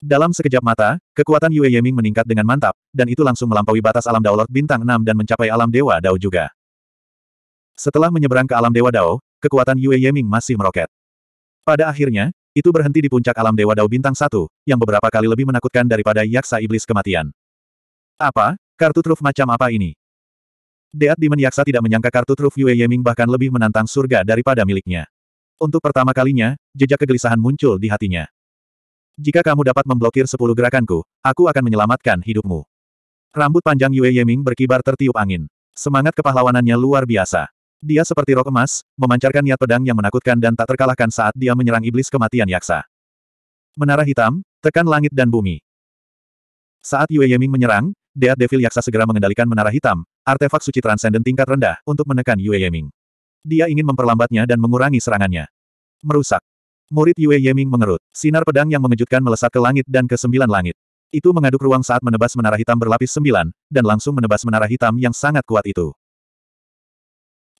Dalam sekejap mata, kekuatan Yue Yeming meningkat dengan mantap, dan itu langsung melampaui batas alam Dao Lord Bintang 6 dan mencapai alam Dewa Dao juga. Setelah menyeberang ke alam Dewa Dao, kekuatan Yue Yeming masih meroket. Pada akhirnya, itu berhenti di puncak alam Dewa Dao Bintang satu, yang beberapa kali lebih menakutkan daripada Yaksa Iblis Kematian. Apa? Kartu truf macam apa ini? Deat Demon Yaksa tidak menyangka kartu truf Yue Yeming bahkan lebih menantang surga daripada miliknya. Untuk pertama kalinya, jejak kegelisahan muncul di hatinya. Jika kamu dapat memblokir sepuluh gerakanku, aku akan menyelamatkan hidupmu. Rambut panjang Yue Yeming berkibar tertiup angin. Semangat kepahlawanannya luar biasa. Dia seperti rok emas, memancarkan niat pedang yang menakutkan dan tak terkalahkan saat dia menyerang iblis kematian yaksa. Menara hitam, tekan langit dan bumi. Saat Yue Yeming menyerang, Dead Devil Yaksa segera mengendalikan menara hitam, artefak suci transenden tingkat rendah, untuk menekan Yue Yeming. Dia ingin memperlambatnya dan mengurangi serangannya. Merusak. Murid Yue Yeming mengerut. Sinar pedang yang mengejutkan melesat ke langit dan ke sembilan langit. Itu mengaduk ruang saat menebas menara hitam berlapis sembilan, dan langsung menebas menara hitam yang sangat kuat itu.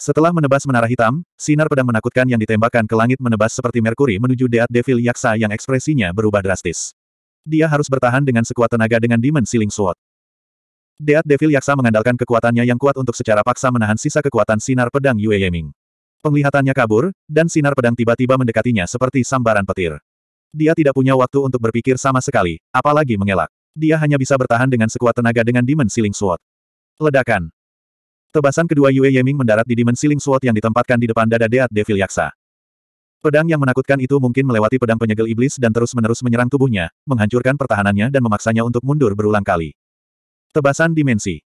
Setelah menebas menara hitam, sinar pedang menakutkan yang ditembakkan ke langit menebas seperti Merkuri menuju Deat Devil Yaksa yang ekspresinya berubah drastis. Dia harus bertahan dengan sekuat tenaga dengan Demon Sealing Sword. Deat Devil Yaksa mengandalkan kekuatannya yang kuat untuk secara paksa menahan sisa kekuatan sinar pedang Yue Yeming. Penglihatannya kabur, dan sinar pedang tiba-tiba mendekatinya seperti sambaran petir. Dia tidak punya waktu untuk berpikir sama sekali, apalagi mengelak. Dia hanya bisa bertahan dengan sekuat tenaga dengan Demon Sealing Sword. Ledakan. Tebasan kedua Yue Yeming mendarat di dimensi Ling Sword yang ditempatkan di depan dada Deat Devil Yaksa. Pedang yang menakutkan itu mungkin melewati pedang penyegel iblis dan terus-menerus menyerang tubuhnya, menghancurkan pertahanannya dan memaksanya untuk mundur berulang kali. Tebasan dimensi.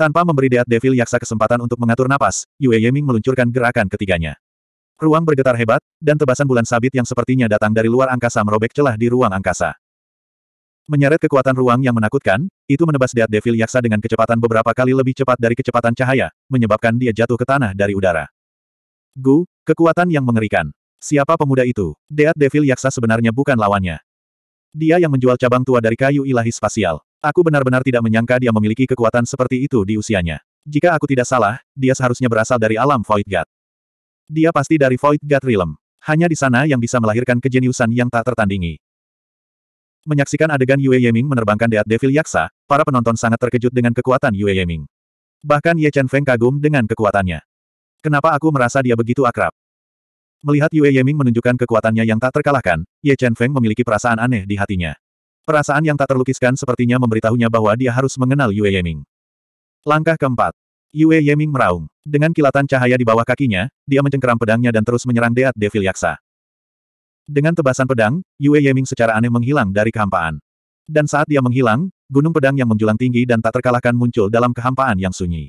Tanpa memberi Deat Devil Yaksa kesempatan untuk mengatur napas, Yue Yeming meluncurkan gerakan ketiganya. Ruang bergetar hebat, dan tebasan bulan sabit yang sepertinya datang dari luar angkasa merobek celah di ruang angkasa. Menyeret kekuatan ruang yang menakutkan, itu menebas Deat Devil Yaksa dengan kecepatan beberapa kali lebih cepat dari kecepatan cahaya, menyebabkan dia jatuh ke tanah dari udara. Gu, kekuatan yang mengerikan. Siapa pemuda itu? Deat Devil Yaksa sebenarnya bukan lawannya. Dia yang menjual cabang tua dari kayu ilahi spasial. Aku benar-benar tidak menyangka dia memiliki kekuatan seperti itu di usianya. Jika aku tidak salah, dia seharusnya berasal dari alam Void God. Dia pasti dari Void God Realm. Hanya di sana yang bisa melahirkan kejeniusan yang tak tertandingi. Menyaksikan adegan Yue Yeming menerbangkan Deat Devil Yaksa, para penonton sangat terkejut dengan kekuatan Yue Yeming. Bahkan Ye Chen Feng kagum dengan kekuatannya. Kenapa aku merasa dia begitu akrab? Melihat Yue Yeming menunjukkan kekuatannya yang tak terkalahkan, Ye Chen Feng memiliki perasaan aneh di hatinya. Perasaan yang tak terlukiskan sepertinya memberitahunya bahwa dia harus mengenal Yue Yeming. Langkah keempat. Yue Yeming meraung. Dengan kilatan cahaya di bawah kakinya, dia mencengkeram pedangnya dan terus menyerang Deat Devil Yaksa. Dengan tebasan pedang, Yue Yeming secara aneh menghilang dari kehampaan. Dan saat dia menghilang, gunung pedang yang menjulang tinggi dan tak terkalahkan muncul dalam kehampaan yang sunyi.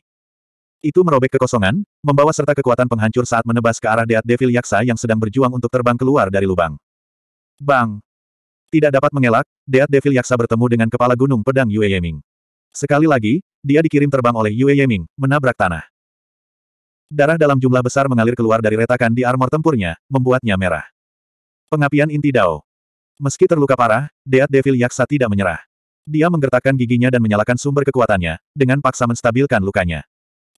Itu merobek kekosongan, membawa serta kekuatan penghancur saat menebas ke arah Deat Devil Yaksa yang sedang berjuang untuk terbang keluar dari lubang. Bang! Tidak dapat mengelak, Deat Devil Yaksa bertemu dengan kepala gunung pedang Yue Yeming. Sekali lagi, dia dikirim terbang oleh Yue Yeming, menabrak tanah. Darah dalam jumlah besar mengalir keluar dari retakan di armor tempurnya, membuatnya merah. Pengapian inti Dao. Meski terluka parah, Deat Devil Yaksa tidak menyerah. Dia menggertakkan giginya dan menyalakan sumber kekuatannya, dengan paksa menstabilkan lukanya.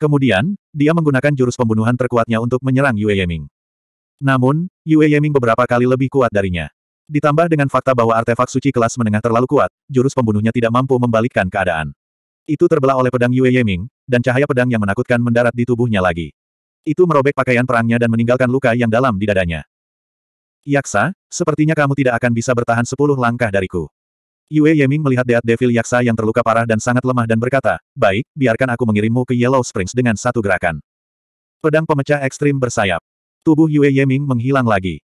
Kemudian, dia menggunakan jurus pembunuhan terkuatnya untuk menyerang Yue Yeming. Namun, Yue Yeming beberapa kali lebih kuat darinya. Ditambah dengan fakta bahwa artefak suci kelas menengah terlalu kuat, jurus pembunuhnya tidak mampu membalikkan keadaan. Itu terbelah oleh pedang Yue Yeming, dan cahaya pedang yang menakutkan mendarat di tubuhnya lagi. Itu merobek pakaian perangnya dan meninggalkan luka yang dalam di dadanya. Yaksa, sepertinya kamu tidak akan bisa bertahan sepuluh langkah dariku. Yue Yeming melihat Deat Devil Yaksa yang terluka parah dan sangat lemah dan berkata, Baik, biarkan aku mengirimmu ke Yellow Springs dengan satu gerakan. Pedang pemecah ekstrim bersayap. Tubuh Yue Yeming menghilang lagi.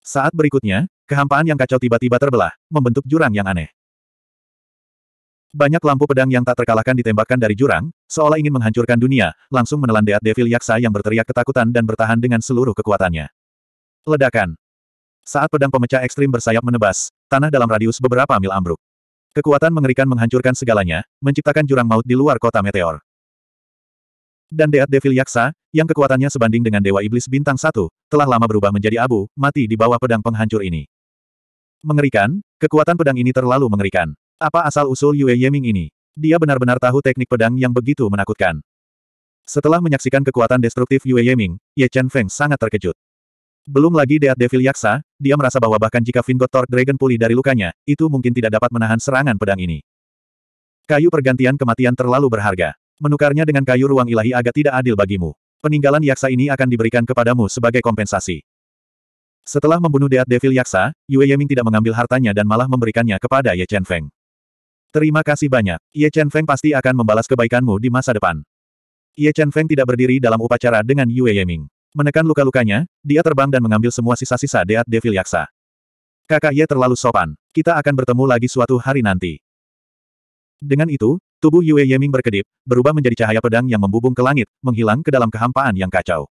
Saat berikutnya, kehampaan yang kacau tiba-tiba terbelah, membentuk jurang yang aneh. Banyak lampu pedang yang tak terkalahkan ditembakkan dari jurang, seolah ingin menghancurkan dunia, langsung menelan Deat Devil Yaksa yang berteriak ketakutan dan bertahan dengan seluruh kekuatannya. Ledakan. Saat pedang pemecah ekstrim bersayap menebas, tanah dalam radius beberapa mil ambruk. Kekuatan mengerikan menghancurkan segalanya, menciptakan jurang maut di luar kota meteor. Dan Deat Devil Yaksa, yang kekuatannya sebanding dengan Dewa Iblis Bintang Satu, telah lama berubah menjadi abu, mati di bawah pedang penghancur ini. Mengerikan, kekuatan pedang ini terlalu mengerikan. Apa asal-usul Yue Yeming ini? Dia benar-benar tahu teknik pedang yang begitu menakutkan. Setelah menyaksikan kekuatan destruktif Yue Yeming, Ye Chen Feng sangat terkejut. Belum lagi Deat Devil Yaksa, dia merasa bahwa bahkan jika Vingot Torque Dragon pulih dari lukanya, itu mungkin tidak dapat menahan serangan pedang ini. Kayu pergantian kematian terlalu berharga. Menukarnya dengan kayu ruang ilahi agak tidak adil bagimu. Peninggalan Yaksa ini akan diberikan kepadamu sebagai kompensasi. Setelah membunuh Deat Devil Yaksa, Yue Yeming tidak mengambil hartanya dan malah memberikannya kepada Ye Chen Feng. Terima kasih banyak. Ye Chen Feng pasti akan membalas kebaikanmu di masa depan. Ye Chen Feng tidak berdiri dalam upacara dengan Yue Yeming. Menekan luka-lukanya, dia terbang dan mengambil semua sisa-sisa Deat Devil Yaksa. Kakak Ye terlalu sopan. Kita akan bertemu lagi suatu hari nanti. Dengan itu, tubuh Yue Yeming berkedip, berubah menjadi cahaya pedang yang membubung ke langit, menghilang ke dalam kehampaan yang kacau.